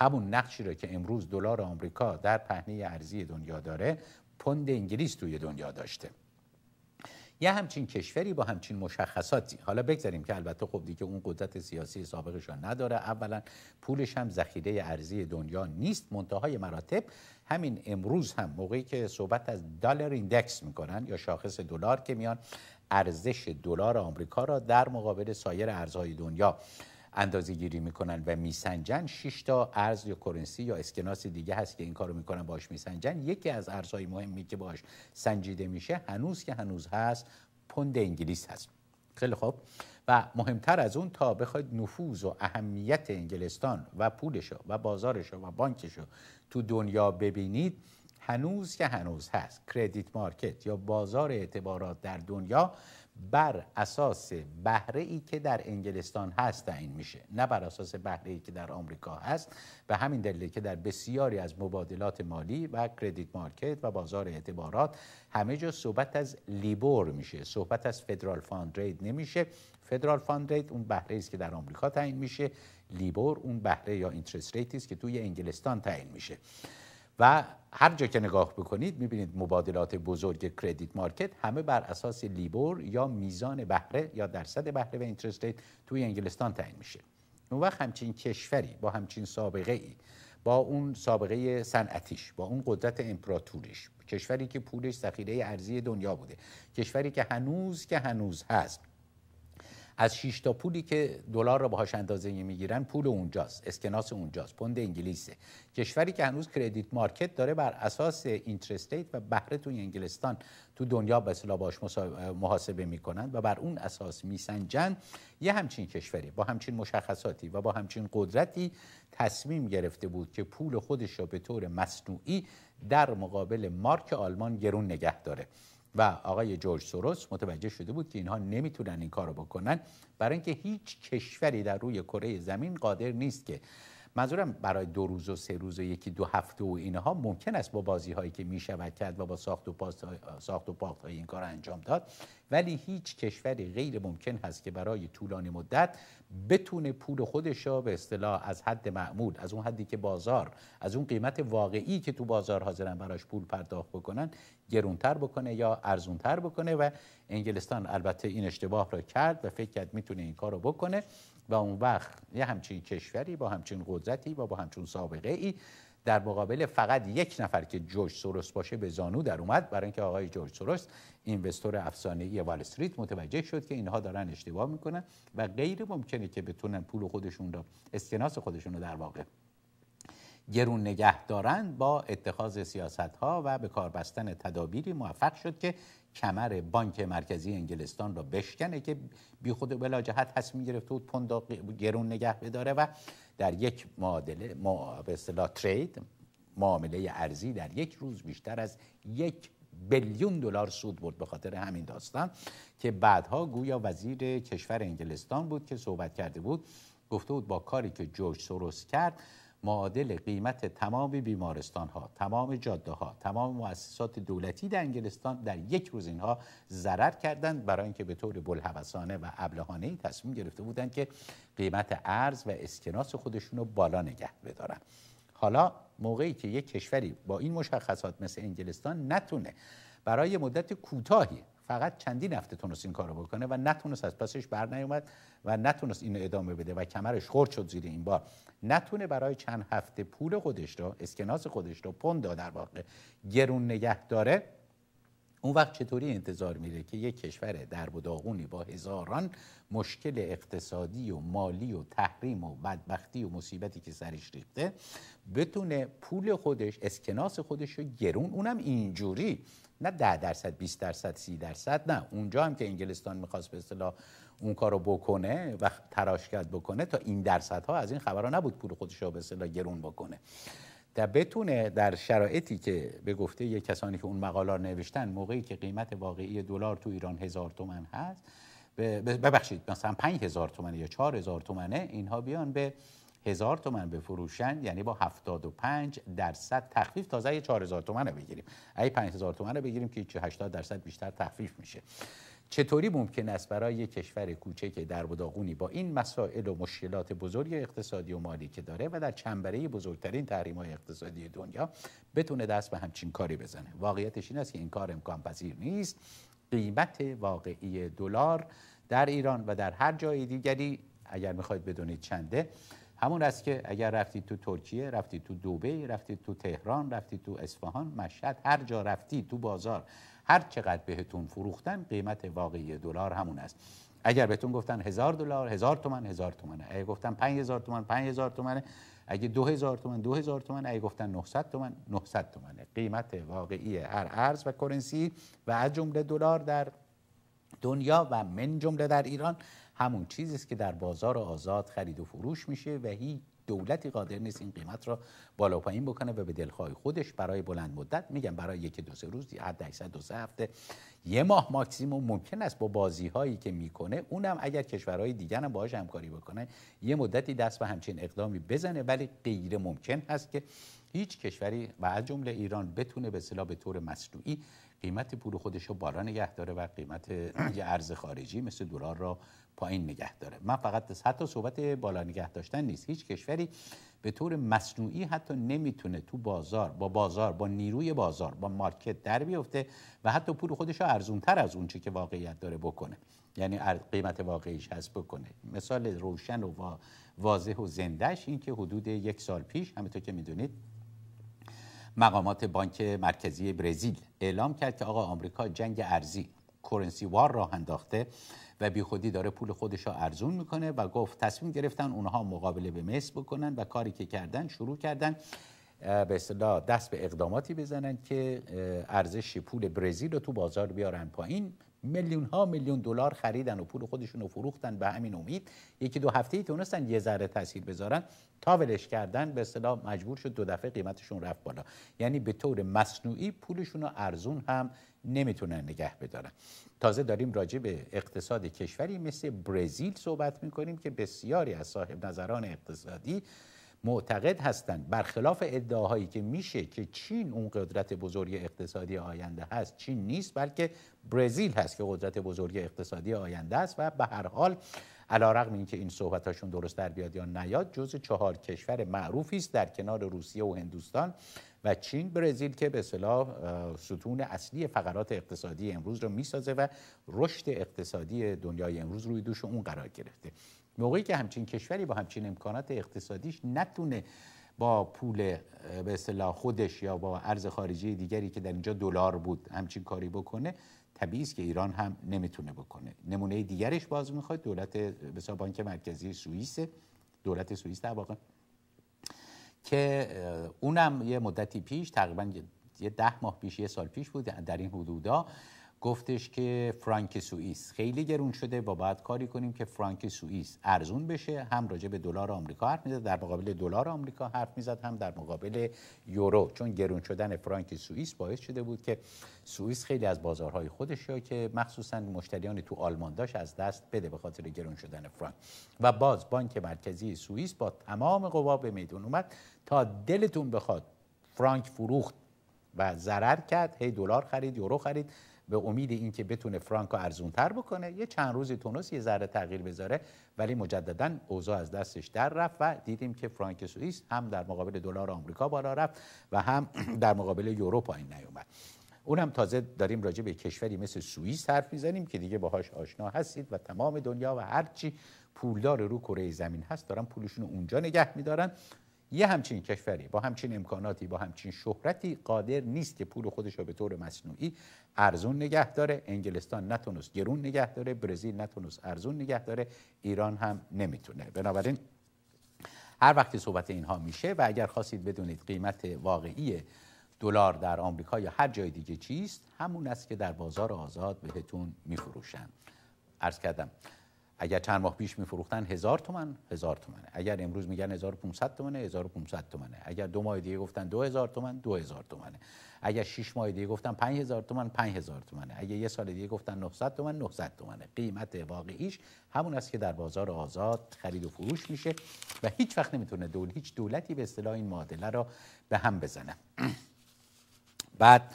همون نقشی را که امروز دلار آمریکا در پهنه ارزی دنیا داره پوند انگلیس توی دنیا داشته یه همچین کشوری با همچین مشخصاتی حالا بگذاریم که البته خب دیگه اون قدرت سیاسی سابقش نداره اولا پولش هم ذخیره ارزی دنیا نیست منتهای مراتب همین امروز هم موقعی که صحبت از دلار ایندکس میکنن یا شاخص دلار که میان ارزش دلار آمریکا را در مقابل سایر ارزهای دنیا اندازه گیری میکنن و میسنجن 6 تا ارز یا کرنسی یا اسکناس دیگه هست که این کارو میکنن باش میسنجن یکی از ارزهای مهمی که باش سنجیده میشه هنوز که هنوز هست پوند انگلیس هست خیلی خوب و مهمتر از اون تا بخواید نفوذ و اهمیت انگلستان و پولش و بازارش و بانکش تو دنیا ببینید هنوز که هنوز هست کردیت مارکت یا بازار اعتبارات در دنیا بر اساس بهره ای که در انگلستان هست تعیین میشه نه بر اساس بهره ای که در آمریکا هست به همین دلیل که در بسیاری از مبادلات مالی و کردیت مارکت و بازار اعتبارات همه جا صحبت از لیبور میشه صحبت از فدرال فاند رید نمیشه فدرال فاند ریت اون بهره است که در آمریکا تعیین میشه لیبور اون بهره یا اینترست ریتی است که توی انگلستان تعیین میشه و هر جا که نگاه بکنید میبینید مبادلات بزرگ کردیت مارکت همه بر اساس لیبور یا میزان بهره یا درصد بهره و اینترست توی انگلستان تعیین میشه اون وقت همچین کشوری با همچین سابقه ای با اون سابقه صنعتیش با اون قدرت امپراتوریش کشوری که پولش ذخیره ارزی دنیا بوده کشوری که هنوز که هنوز هست از 6 تا پولی که دلار را باهاش اندازه میگیرن پول اونجاست اسکناس اونجاست پوند انگلیسه کشوری که هنوز کردیت مارکت داره بر اساس اینترستیت و بهره توی انگلستان تو دنیا به اصطلاح باش محاسبه میکنن و بر اون اساس میسنجن یه همچین کشوری با همچین مشخصاتی و با همچین قدرتی تصمیم گرفته بود که پول خودش رو به طور مصنوعی در مقابل مارک آلمان گرون نگه داره و آقای جورج سوروس متوجه شده بود که اینها نمیتونن این کارو بکنن برای اینکه هیچ کشوری در روی کره زمین قادر نیست که منظورم برای دو روز و سه روز و یکی دو هفته و اینها ممکن است با بازی هایی که می شود کرد و با ساخت و پاس ساخت و پاک های این کار انجام داد ولی هیچ کشوری غیر ممکن هست که برای طولانی مدت بتونه پول خودش را به اصطلاح از حد معمول از اون حدی که بازار از اون قیمت واقعی که تو بازار حاضرن براش پول پرداخت بکنن گرونتر بکنه یا ارزونتر بکنه و انگلستان البته این اشتباه را کرد و فکر کرد میتونه این کار رو بکنه و اون وقت یه همچین کشوری با همچین قدرتی و با, همچون همچین سابقه ای در مقابل فقط یک نفر که جورج سوروس باشه به زانو در اومد برای اینکه آقای جورج سوروس اینوستور افسانه ای وال استریت متوجه شد که اینها دارن اشتباه میکنن و غیر ممکنه که بتونن پول خودشون را استناس خودشون رو در واقع گرون نگه دارند با اتخاذ سیاست ها و به کار بستن تدابیری موفق شد که کمر بانک مرکزی انگلستان را بشکنه که بی خود و بلا جهت تصمیم گرفته بود پوند گرون نگه بداره و در یک معادله ما به ترید معامله ارزی در یک روز بیشتر از یک بیلیون دلار سود برد به خاطر همین داستان که بعدها گویا وزیر کشور انگلستان بود که صحبت کرده بود گفته بود با کاری که جورج سوروس کرد معادل قیمت تمام بیمارستان ها تمام جاده ها تمام مؤسسات دولتی در انگلستان در یک روز اینها ضرر کردند برای اینکه به طور بلحوثانه و ابلهانه ای تصمیم گرفته بودند که قیمت ارز و اسکناس خودشون رو بالا نگه بدارن حالا موقعی که یک کشوری با این مشخصات مثل انگلستان نتونه برای مدت کوتاهی فقط چندین هفته تونست این کارو بکنه و نتونست از پسش بر نیومد و نتونست اینو ادامه بده و کمرش خرد شد زیر این بار نتونه برای چند هفته پول خودش رو اسکناس خودش رو پوند در واقع گرون نگه داره اون وقت چطوری انتظار میره که یک کشور در و داغونی با هزاران مشکل اقتصادی و مالی و تحریم و بدبختی و مصیبتی که سرش ریخته بتونه پول خودش اسکناس خودش رو گرون اونم اینجوری نه ده درصد 20 درصد سی درصد نه اونجا هم که انگلستان میخواست به اصطلاح اون کارو بکنه و تراش کرد بکنه تا این درصدها از این خبرها نبود پول خودش رو به اصطلاح گرون بکنه در بتونه در شرایطی که به گفته یک کسانی که اون مقاله نوشتن موقعی که قیمت واقعی دلار تو ایران هزار تومن هست ببخشید مثلا 5000 تومنه یا 4000 تومنه اینها بیان به هزار تومن بفروشن یعنی با 75 درصد تخفیف تازه 4000 تومن بگیریم اگه 5000 تومن بگیریم که 80 درصد بیشتر تخفیف میشه چطوری ممکن است برای یک کشور کوچک در بداغونی با این مسائل و مشکلات بزرگ اقتصادی و مالی که داره و در چنبره بزرگترین تحریم های اقتصادی دنیا بتونه دست به همچین کاری بزنه واقعیتش این است که این کار امکان پذیر نیست قیمت واقعی دلار در ایران و در هر جای دیگری اگر میخواید بدونید چنده همون است که اگر رفتید تو ترکیه رفتید تو دوبه رفتید تو تهران رفتید تو اصفهان مشهد هر جا رفتید تو بازار هر چقدر بهتون فروختن قیمت واقعی دلار همون است اگر بهتون گفتن هزار دلار هزار تومن هزار تومنه اگه گفتن 5000 هزار تومن پنج هزار تومنه اگه دو هزار تومن دو هزار تومن اگه گفتن 900 تومن 900 تومنه قیمت واقعی هر ارز و کرنسی و از جمله دلار در دنیا و من جمله در ایران همون چیزی است که در بازار آزاد خرید و فروش میشه و هیچ دولتی قادر نیست این قیمت را بالا پایین بکنه و به دلخواه خودش برای بلند مدت میگم برای یک دو سه روز حد اکثر دو سه هفته یه ماه ماکسیموم ممکن است با بازی هایی که میکنه اونم اگر کشورهای دیگر هم باهاش همکاری بکنه یه مدتی دست به همچین اقدامی بزنه ولی غیر ممکن هست که هیچ کشوری و از جمله ایران بتونه به اصطلاح به طور مصنوعی قیمت پول خودش رو بالا نگه داره و قیمت یه ارز خارجی مثل دلار را پایین نگه داره من فقط حتی صحبت بالا نگه داشتن نیست هیچ کشوری به طور مصنوعی حتی نمیتونه تو بازار با بازار با نیروی بازار با مارکت در بیفته و حتی پول خودش رو ارزونتر از اونچه که واقعیت داره بکنه یعنی قیمت واقعیش هست بکنه مثال روشن و واضح و زندهش این که حدود یک سال پیش همونطور که میدونید مقامات بانک مرکزی برزیل اعلام کرد که آقا آمریکا جنگ ارزی کرنسی وار راه انداخته و بیخودی داره پول خودش را ارزون میکنه و گفت تصمیم گرفتن اونها مقابله به مصر بکنن و کاری که کردن شروع کردن به اصطلاح دست به اقداماتی بزنن که ارزش پول برزیل رو تو بازار بیارن پایین میلیون ها میلیون دلار خریدن و پول خودشون رو فروختن به همین امید یکی دو هفته ای تونستن یه ذره تاثیر بذارن تا ولش کردن به اصطلاح مجبور شد دو دفعه قیمتشون رفت بالا یعنی به طور مصنوعی پولشون رو ارزون هم نمیتونن نگه بدارن تازه داریم راجع به اقتصاد کشوری مثل برزیل صحبت میکنیم که بسیاری از صاحب نظران اقتصادی معتقد هستند برخلاف ادعاهایی که میشه که چین اون قدرت بزرگ اقتصادی آینده هست چین نیست بلکه برزیل هست که قدرت بزرگ اقتصادی آینده است و به هر حال علا اینکه این هاشون درست در بیاد یا نیاد جز چهار کشور معروفی است در کنار روسیه و هندوستان و چین برزیل که به صلاح ستون اصلی فقرات اقتصادی امروز رو میسازه و رشد اقتصادی دنیای امروز روی دوش اون قرار گرفته موقعی که همچین کشوری با همچین امکانات اقتصادیش نتونه با پول به اصطلاح خودش یا با ارز خارجی دیگری که در اینجا دلار بود همچین کاری بکنه طبیعی است که ایران هم نمیتونه بکنه نمونه دیگرش باز میخواد دولت به بانک مرکزی سوئیس دولت سوئیس در واقع که اونم یه مدتی پیش تقریبا یه ده ماه پیش یه سال پیش بود در این حدودا گفتش که فرانک سوئیس خیلی گرون شده و باید کاری کنیم که فرانک سوئیس ارزون بشه هم راجع به دلار آمریکا حرف میزد در مقابل دلار آمریکا حرف میزد هم در مقابل یورو چون گرون شدن فرانک سوئیس باعث شده بود که سوئیس خیلی از بازارهای خودش که مخصوصا مشتریان تو آلمان داشت از دست بده به خاطر گرون شدن فرانک و باز بانک مرکزی سوئیس با تمام قوا به میدون اومد تا دلتون بخواد فرانک فروخت و ضرر کرد هی دلار خرید یورو خرید به امید اینکه بتونه فرانکو ارزونتر بکنه یه چند روزی تونس یه ذره تغییر بذاره ولی مجددا اوضاع از دستش در رفت و دیدیم که فرانک سوئیس هم در مقابل دلار آمریکا بالا رفت و هم در مقابل یورو پایین نیومد اونم تازه داریم راجع به کشوری مثل سوئیس حرف میزنیم که دیگه باهاش آشنا هستید و تمام دنیا و هرچی پولدار رو کره زمین هست دارن پولشون اونجا نگه میدارن یه همچین کشوری با همچین امکاناتی با همچین شهرتی قادر نیست که پول خودش رو به طور مصنوعی ارزون نگه داره انگلستان نتونست گرون نگه داره برزیل نتونست ارزون نگه داره ایران هم نمیتونه بنابراین هر وقتی صحبت اینها میشه و اگر خواستید بدونید قیمت واقعی دلار در آمریکا یا هر جای دیگه چیست همون است که در بازار آزاد بهتون میفروشن عرض کردم اگر چند ماه پیش میفروختن هزار تومن هزار تومنه اگر امروز میگن 1500 تومنه 1500 تومنه اگر دو ماه دیگه گفتن 2000 تومن 2000 تومنه اگر 6 ماه دیگه گفتن 5000 تومن 5000 تومنه اگر یه سال دیگه گفتن 900 تومن 900 تومنه قیمت واقعیش همون است که در بازار آزاد خرید و فروش میشه و هیچ وقت نمیتونه دول هیچ دولتی به اصطلاح این معادله را به هم بزنه بعد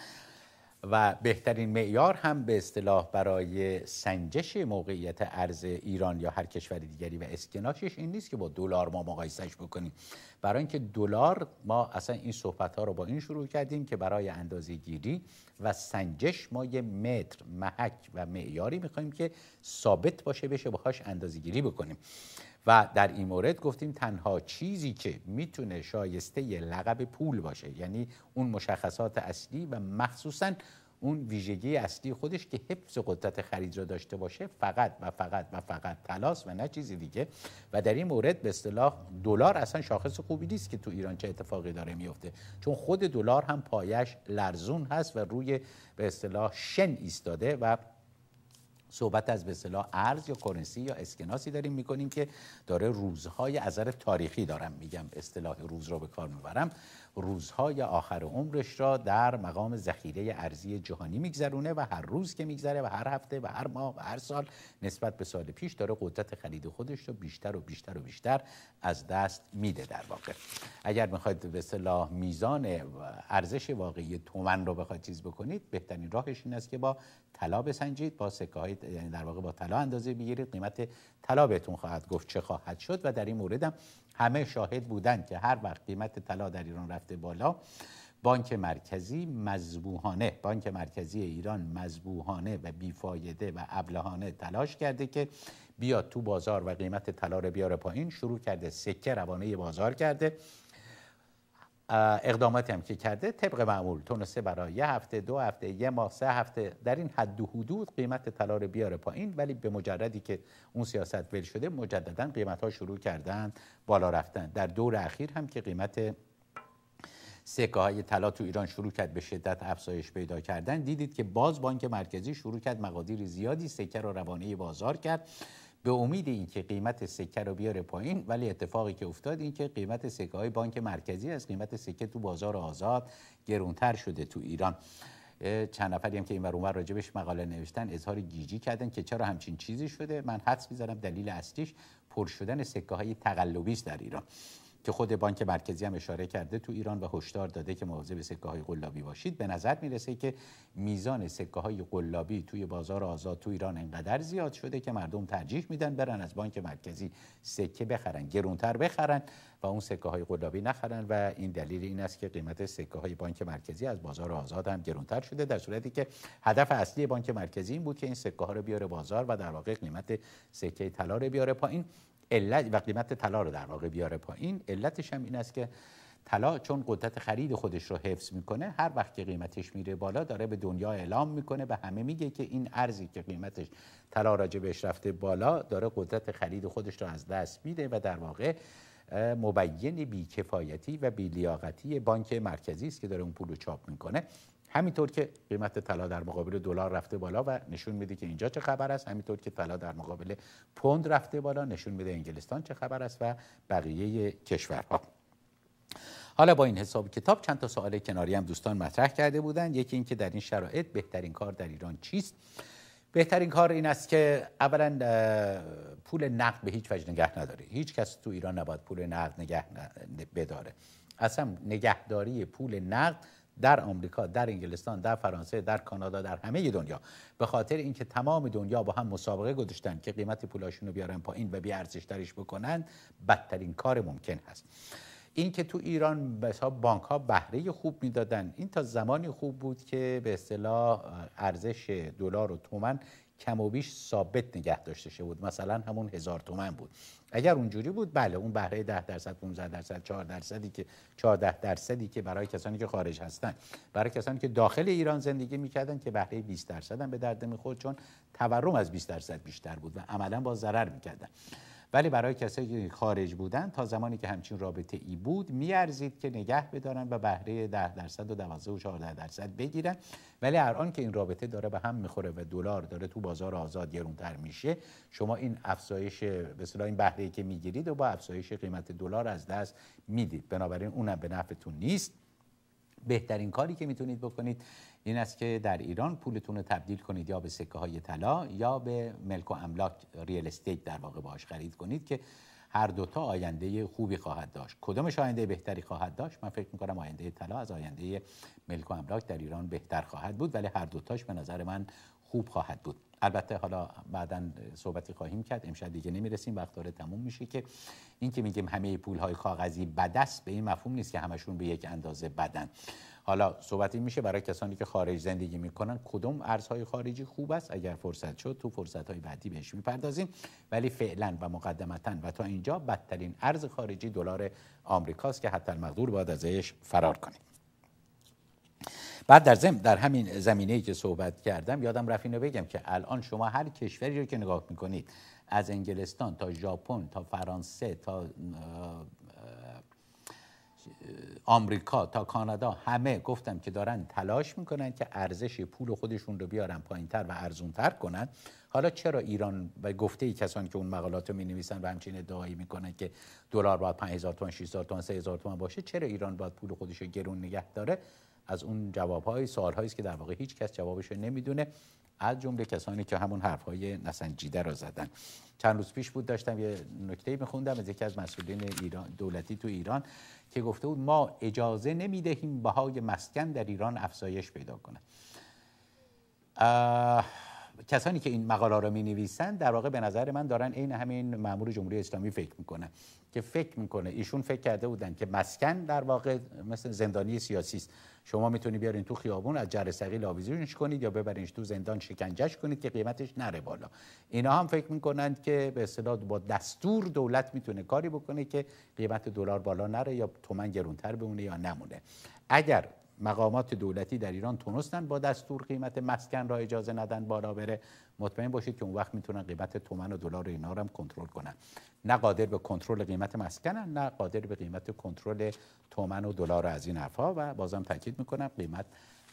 و بهترین معیار هم به اصطلاح برای سنجش موقعیت ارز ایران یا هر کشور دیگری و اسکناشش این نیست که با دلار ما مقایسهش بکنیم برای اینکه دلار ما اصلا این صحبت ها رو با این شروع کردیم که برای اندازه گیری و سنجش ما یه متر محک و معیاری میخوایم که ثابت باشه بشه باهاش اندازه گیری بکنیم و در این مورد گفتیم تنها چیزی که میتونه شایسته لقب پول باشه یعنی اون مشخصات اصلی و مخصوصا اون ویژگی اصلی خودش که حفظ قدرت خرید را داشته باشه فقط و فقط و فقط تلاس و نه چیزی دیگه و در این مورد به اصطلاح دلار اصلا شاخص خوبی نیست که تو ایران چه اتفاقی داره میفته چون خود دلار هم پایش لرزون هست و روی به اصطلاح شن ایستاده و صحبت از به اصطلاح ارز یا کرنسی یا اسکناسی داریم میکنیم که داره روزهای از تاریخی دارم میگم اصطلاح روز رو به کار میبرم روزهای آخر عمرش را در مقام ذخیره ارزی جهانی میگذرونه و هر روز که میگذره و هر هفته و هر ماه و هر سال نسبت به سال پیش داره قدرت خرید خودش رو بیشتر و بیشتر و بیشتر از دست میده در واقع اگر میخواید به اصطلاح میزان ارزش واقعی تومن رو بخواید چیز بکنید بهترین راهش این است که با طلا بسنجید با سکه های یعنی در واقع با طلا اندازه بگیرید قیمت طلا بهتون خواهد گفت چه خواهد شد و در این مورد هم همه شاهد بودند که هر وقت قیمت طلا در ایران رفته بالا بانک مرکزی مذبوحانه بانک مرکزی ایران مذبوحانه و بیفایده و ابلهانه تلاش کرده که بیاد تو بازار و قیمت طلا رو بیاره پایین شروع کرده سکه روانه بازار کرده اقداماتی هم که کرده طبق معمول تونسته برای یه هفته دو هفته یه ماه سه هفته در این حد و حدود قیمت طلا رو بیاره پایین ولی به مجردی که اون سیاست ول شده مجددا قیمت ها شروع کردن بالا رفتن در دور اخیر هم که قیمت سکه های طلا تو ایران شروع کرد به شدت افزایش پیدا کردن دیدید که باز بانک مرکزی شروع کرد مقادیر زیادی سکه رو روانه بازار کرد به امید اینکه قیمت سکه رو بیاره پایین ولی اتفاقی که افتاد این که قیمت سکه های بانک مرکزی از قیمت سکه تو بازار آزاد گرونتر شده تو ایران چند نفری هم که این ورومر راجبش مقاله نوشتن اظهار گیجی کردن که چرا همچین چیزی شده من حدس میزنم دلیل اصلیش پر شدن سکه های تقلبی است در ایران که خود بانک مرکزی هم اشاره کرده تو ایران و هشدار داده که مواظب سکه های قلابی باشید به نظر میرسه که میزان سکه های قلابی توی بازار آزاد تو ایران انقدر زیاد شده که مردم ترجیح میدن برن از بانک مرکزی سکه بخرن گرونتر بخرن و اون سکه های قلابی نخرن و این دلیل این است که قیمت سکه های بانک مرکزی از بازار آزاد هم گرونتر شده در صورتی که هدف اصلی بانک مرکزی این بود که این سکه ها رو بیاره بازار و در واقع قیمت سکه طلا رو بیاره پایین علت و قیمت طلا رو در واقع بیاره پایین علتش هم این است که طلا چون قدرت خرید خودش رو حفظ میکنه هر وقت که قیمتش میره بالا داره به دنیا اعلام میکنه به همه میگه که این ارزی که قیمتش طلا بهش رفته بالا داره قدرت خرید خودش رو از دست میده و در واقع مبین بیکفایتی و بیلیاقتی بانک مرکزی است که داره اون پول رو چاپ میکنه همینطور که قیمت طلا در مقابل دلار رفته بالا و نشون میده که اینجا چه خبر است همینطور که طلا در مقابل پوند رفته بالا نشون میده انگلستان چه خبر است و بقیه کشورها حالا با این حساب کتاب چند تا سوال کناری هم دوستان مطرح کرده بودند یکی اینکه در این شرایط بهترین کار در ایران چیست بهترین کار این است که اولا پول نقد به هیچ وجه نگه نداره هیچ کس تو ایران نباید پول نقد نگه بداره اصلا نگهداری پول نقد در آمریکا در انگلستان در فرانسه در کانادا در همه دنیا به خاطر اینکه تمام دنیا با هم مسابقه گذاشتن که قیمت پولاشون رو بیارن پایین و بی ارزش بکنن بدترین کار ممکن هست اینکه تو ایران مثلا بانک ها بهره خوب میدادن این تا زمانی خوب بود که به اصطلاح ارزش دلار و تومن کم و بیش ثابت نگه داشته شده بود مثلا همون هزار تومن بود اگر اونجوری بود بله اون بهره 10 درصد 15 درصد 4 درصدی که 14 درصدی که برای کسانی که خارج هستن برای کسانی که داخل ایران زندگی میکردن که بهره 20 درصد هم به درد میخورد چون تورم از 20 درصد بیشتر بود و عملا با ضرر میکردن ولی برای کسایی که خارج بودن تا زمانی که همچین رابطه ای بود میارزید که نگه بدارن و بهره 10 درصد و 12 و 14 درصد بگیرن ولی الان که این رابطه داره به هم میخوره و دلار داره تو بازار آزاد گرونتر میشه شما این افزایش به این بهره که میگیرید و با افزایش قیمت دلار از دست میدید بنابراین اونم به نفعتون نیست بهترین کاری که میتونید بکنید این است که در ایران پولتون رو تبدیل کنید یا به سکه های طلا یا به ملک و املاک ریل استیت در واقع باش خرید کنید که هر دوتا آینده خوبی خواهد داشت کدومش آینده بهتری خواهد داشت من فکر میکنم آینده طلا از آینده ملک و املاک در ایران بهتر خواهد بود ولی هر دوتاش به نظر من خوب خواهد بود البته حالا بعدا صحبتی خواهیم کرد امشب دیگه نمیرسیم وقت داره تموم میشه که این که میگیم همه پول های کاغذی بدست به این مفهوم نیست که همشون به یک اندازه بدن حالا صحبت این میشه برای کسانی که خارج زندگی میکنن کدوم ارزهای خارجی خوب است اگر فرصت شد تو فرصت های بعدی بهش میپردازیم ولی فعلا و مقدمتا و تا اینجا بدترین ارز خارجی دلار آمریکاست که حتی المقدور باید ازش فرار کنیم بعد در زم در همین زمینه که صحبت کردم یادم رفت اینو بگم که الان شما هر کشوری رو که نگاه میکنید از انگلستان تا ژاپن تا فرانسه تا آمریکا تا کانادا همه گفتم که دارن تلاش میکنن که ارزش پول خودشون رو بیارن پایینتر و ارزونتر کنن حالا چرا ایران و گفته ای کسانی که اون مقالات رو می نویسن و همچین ادعایی میکنن که دلار باید 5000 تومان 6000 تومان 3000 تومان باشه چرا ایران باید پول خودش گرون نگه داره از اون جوابهای سوالهایی که در واقع هیچ کس جوابش نمیدونه از جمله کسانی که همون حرفهای نسنجیده را زدن چند روز پیش بود داشتم یه نکته میخوندم از یکی از مسئولین ایران دولتی تو ایران که گفته بود ما اجازه نمیدهیم بهای مسکن در ایران افزایش پیدا کنه کسانی که این مقاله رو می نویسن در واقع به نظر من دارن عین همین مامور جمهوری اسلامی فکر میکنن که فکر میکنه ایشون فکر کرده بودن که مسکن در واقع مثل زندانی سیاسی است شما میتونی بیارین تو خیابون از سقیل آویزونش کنید یا ببرینش تو زندان شکنجش کنید که قیمتش نره بالا اینا هم فکر میکنند که به اصطلاح با دستور دولت میتونه کاری بکنه که قیمت دلار بالا نره یا تومن گرونتر بمونه یا نمونه اگر مقامات دولتی در ایران تونستن با دستور قیمت مسکن را اجازه ندن بالا بره مطمئن باشید که اون وقت میتونن قیمت تومن و دلار اینا هم کنترل کنن نه قادر به کنترل قیمت مسکنن نه قادر به قیمت کنترل تومن و دلار از این حرفها و بازم تاکید میکنم قیمت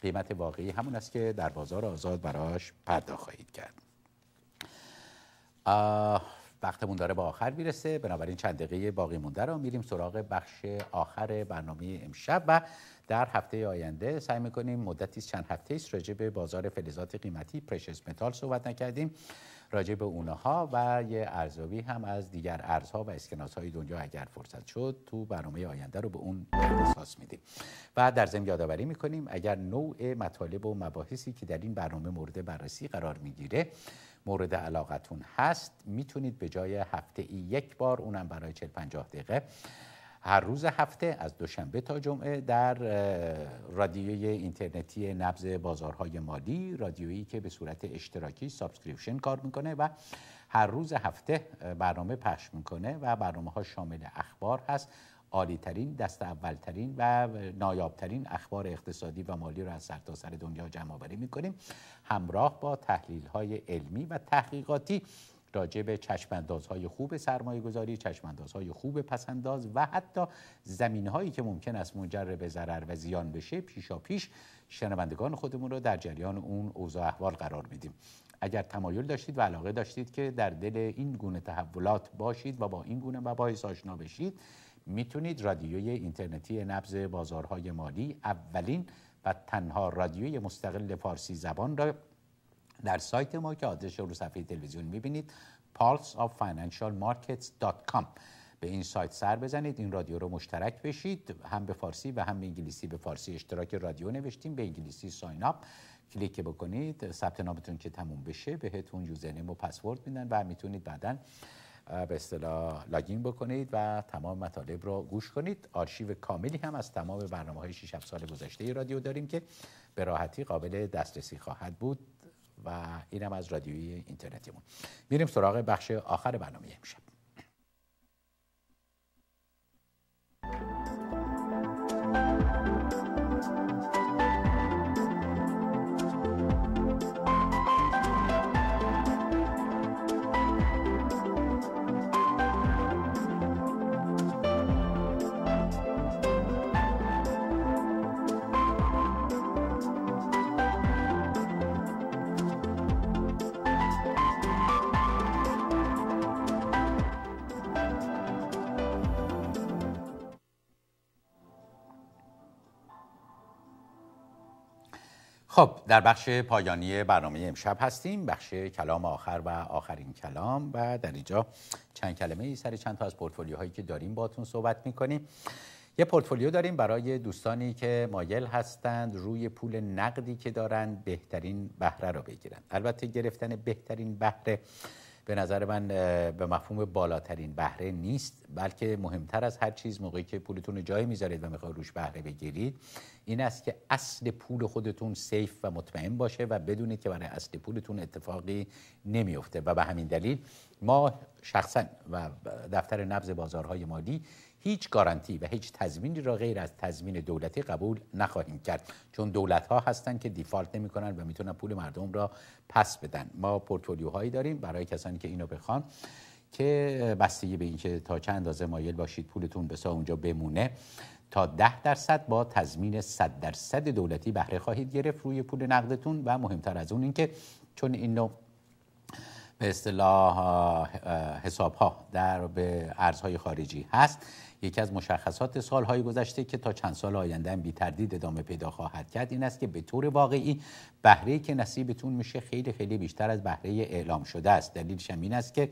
قیمت واقعی همون است که در بازار آزاد براش پرداخت خواهید کرد وقتمون داره به آخر میرسه بنابراین چند دقیقه باقی مونده رو میریم سراغ بخش آخر برنامه امشب و در هفته آینده سعی میکنیم مدتی چند هفته است راجع به بازار فلزات قیمتی پرشس متال صحبت نکردیم راجع به اونها و یه ارزیابی هم از دیگر ارزها و اسکناس های دنیا اگر فرصت شد تو برنامه آینده رو به اون اختصاص میدیم و در ضمن یادآوری میکنیم اگر نوع مطالب و مباحثی که در این برنامه مورد بررسی قرار میگیره مورد علاقتون هست میتونید به جای هفته ای یک بار اونم برای 40 50 دقیقه هر روز هفته از دوشنبه تا جمعه در رادیوی اینترنتی نبز بازارهای مالی رادیویی که به صورت اشتراکی سابسکریپشن کار میکنه و هر روز هفته برنامه پخش میکنه و برنامه ها شامل اخبار هست عالی ترین دست اولترین و نایابترین اخبار اقتصادی و مالی را از سرتاسر سر دنیا جمع آوری میکنیم همراه با تحلیل های علمی و تحقیقاتی راجع به چشماندازهای خوب سرمایه گذاری چشماندازهای خوب پسنداز و حتی زمینهایی که ممکن است منجر به ضرر و زیان بشه پیشا پیش شنوندگان خودمون رو در جریان اون اوضاع احوال قرار میدیم اگر تمایل داشتید و علاقه داشتید که در دل این گونه تحولات باشید و با این گونه مباحث آشنا بشید میتونید رادیوی اینترنتی نبز بازارهای مالی اولین و تنها رادیوی مستقل فارسی زبان را در سایت ما که آدرس رو صفحه تلویزیون میبینید pulseoffinancialmarkets.com به این سایت سر بزنید این رادیو رو مشترک بشید هم به فارسی و هم به انگلیسی به فارسی اشتراک رادیو نوشتیم به انگلیسی ساین اپ کلیک بکنید ثبت نامتون که تموم بشه بهتون یوزرنیم و پسورد میدن و میتونید بعدا به اصطلاح لاگین بکنید و تمام مطالب رو گوش کنید آرشیو کاملی هم از تمام برنامه های 6 سال گذشته رادیو داریم که به راحتی قابل دسترسی خواهد بود و اینم از رادیوی اینترنتیمون میریم سراغ بخش آخر برنامه امشب در بخش پایانی برنامه امشب هستیم بخش کلام آخر و آخرین کلام و در اینجا چند کلمه ای سر چند تا از هایی که داریم باتون صحبت میکنیم یه پورتفولیو داریم برای دوستانی که مایل هستند روی پول نقدی که دارند بهترین بهره را بگیرند البته گرفتن بهترین بهره به نظر من به مفهوم بالاترین بهره نیست بلکه مهمتر از هر چیز موقعی که پولتون جایی میذارید و میخواید روش بهره بگیرید این است که اصل پول خودتون سیف و مطمئن باشه و بدونید که برای اصل پولتون اتفاقی نمیفته و به همین دلیل ما شخصا و دفتر نبض بازارهای مالی هیچ گارانتی و هیچ تضمینی را غیر از تضمین دولتی قبول نخواهیم کرد چون دولت ها هستند که دیفالت نمیکنن و میتونن پول مردم را پس بدن ما پورتفولیوهایی داریم برای کسانی که اینو بخوان که بستگی به اینکه تا چند اندازه مایل باشید پولتون بسا اونجا بمونه تا ده درصد با تضمین 100 درصد دولتی بهره خواهید گرفت روی پول نقدتون و مهمتر از اون اینکه چون این به اصطلاح حساب ها در به ارزهای خارجی هست یکی از مشخصات سالهای گذشته که تا چند سال آینده هم تردید ادامه پیدا خواهد کرد این است که به طور واقعی بهره که نصیبتون میشه خیلی خیلی بیشتر از بهره اعلام شده است دلیلش این است که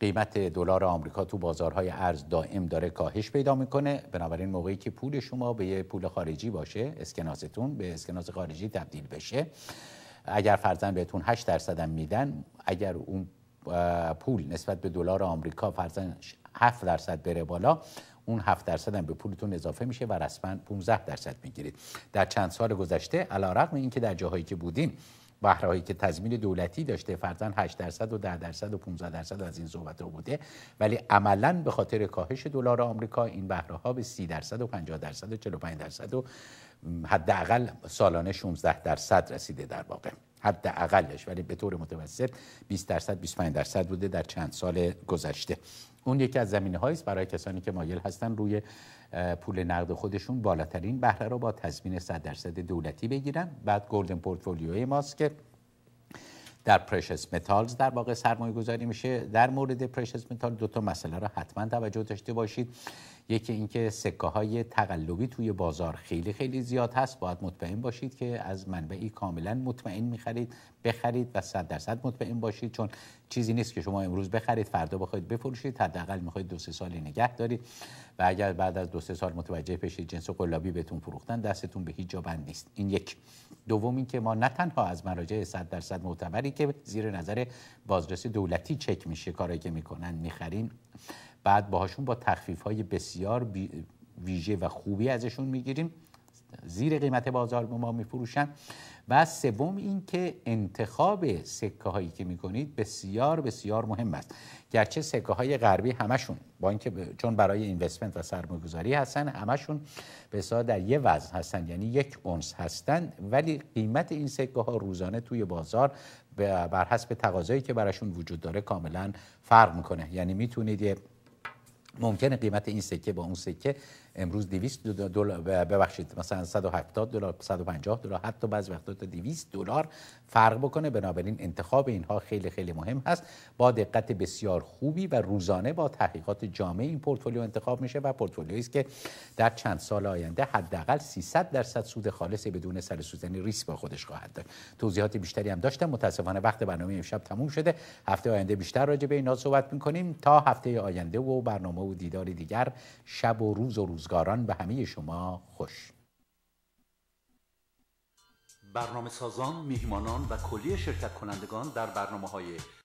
قیمت دلار آمریکا تو بازارهای ارز دائم داره کاهش پیدا میکنه بنابراین موقعی که پول شما به یه پول خارجی باشه اسکناستون به اسکناس خارجی تبدیل بشه اگر فرزن بهتون 8 درصد هم میدن اگر اون پول نسبت به دلار آمریکا فرزن 7 درصد بره بالا اون 7 درصد هم به پولتون اضافه میشه و رسما 15 درصد میگیرید در چند سال گذشته علارغم اینکه در جاهایی که بودیم بهرهایی که تضمین دولتی داشته فرزن 8 درصد و 10 درصد و 15 درصد از این صحبت رو بوده ولی عملا به خاطر کاهش دلار آمریکا این بهره ها به 30 درصد و 50 درصد و 45 درصد و حداقل سالانه 16 درصد رسیده در واقع حداقلش ولی به طور متوسط 20 درصد 25 درصد بوده در چند سال گذشته اون یکی از زمینه است برای کسانی که مایل هستن روی پول نقد خودشون بالاترین بهره را با تضمین 100 درصد دولتی بگیرن بعد گلدن پورتفولیوی ماست که در پرشس متالز در واقع سرمایه گذاری میشه در مورد پرشس متال دو تا مسئله را حتما توجه داشته باشید یکی اینکه سکه های تقلبی توی بازار خیلی خیلی زیاد هست باید مطمئن باشید که از منبعی کاملا مطمئن میخرید بخرید و 100 درصد مطمئن باشید چون چیزی نیست که شما امروز بخرید فردا بخواید بفروشید حداقل میخواید دو سه سالی نگه دارید و اگر بعد از دو سه سال متوجه بشید جنس قلابی بهتون فروختن دستتون به هیچ جا بند نیست این یک دوم که ما نه تنها از مراجع 100 درصد معتبری که زیر نظر بازرسی دولتی چک میشه کاری که میکنن میخرین. بعد باهاشون با تخفیف های بسیار ویژه و خوبی ازشون میگیریم زیر قیمت بازار به ما میفروشن و سوم که انتخاب سکه هایی که میکنید بسیار بسیار مهم است گرچه سکه های غربی همشون با اینکه چون برای اینوستمنت و سرمایه‌گذاری هستن همشون به در یه وزن هستن یعنی یک اونس هستن ولی قیمت این سکه ها روزانه توی بازار بر حسب تقاضایی که براشون وجود داره کاملا فرق میکنه یعنی میتونید یه ممکنه قیمت این سکه با اون سکه امروز 200 دلار ببخشید مثلا 170 دلار 150 دلار حتی بعض وقتا تا 200 دلار فرق بکنه بنابراین انتخاب اینها خیلی خیلی مهم هست با دقت بسیار خوبی و روزانه با تحقیقات جامع این پورتفولیو انتخاب میشه و پورتفولیویی است که در چند سال آینده حداقل 300 درصد سود خالص بدون سر سوزنی ریس با خودش خواهد داشت توضیحات بیشتری هم داشتم متاسفانه وقت برنامه امشب تموم شده هفته آینده بیشتر راجع به اینا صحبت میکنیم تا هفته آینده و برنامه و دیدار دیگر شب و روز و روز روزگاران به همه شما خوش برنامه سازان، میهمانان و کلیه شرکت کنندگان در برنامه های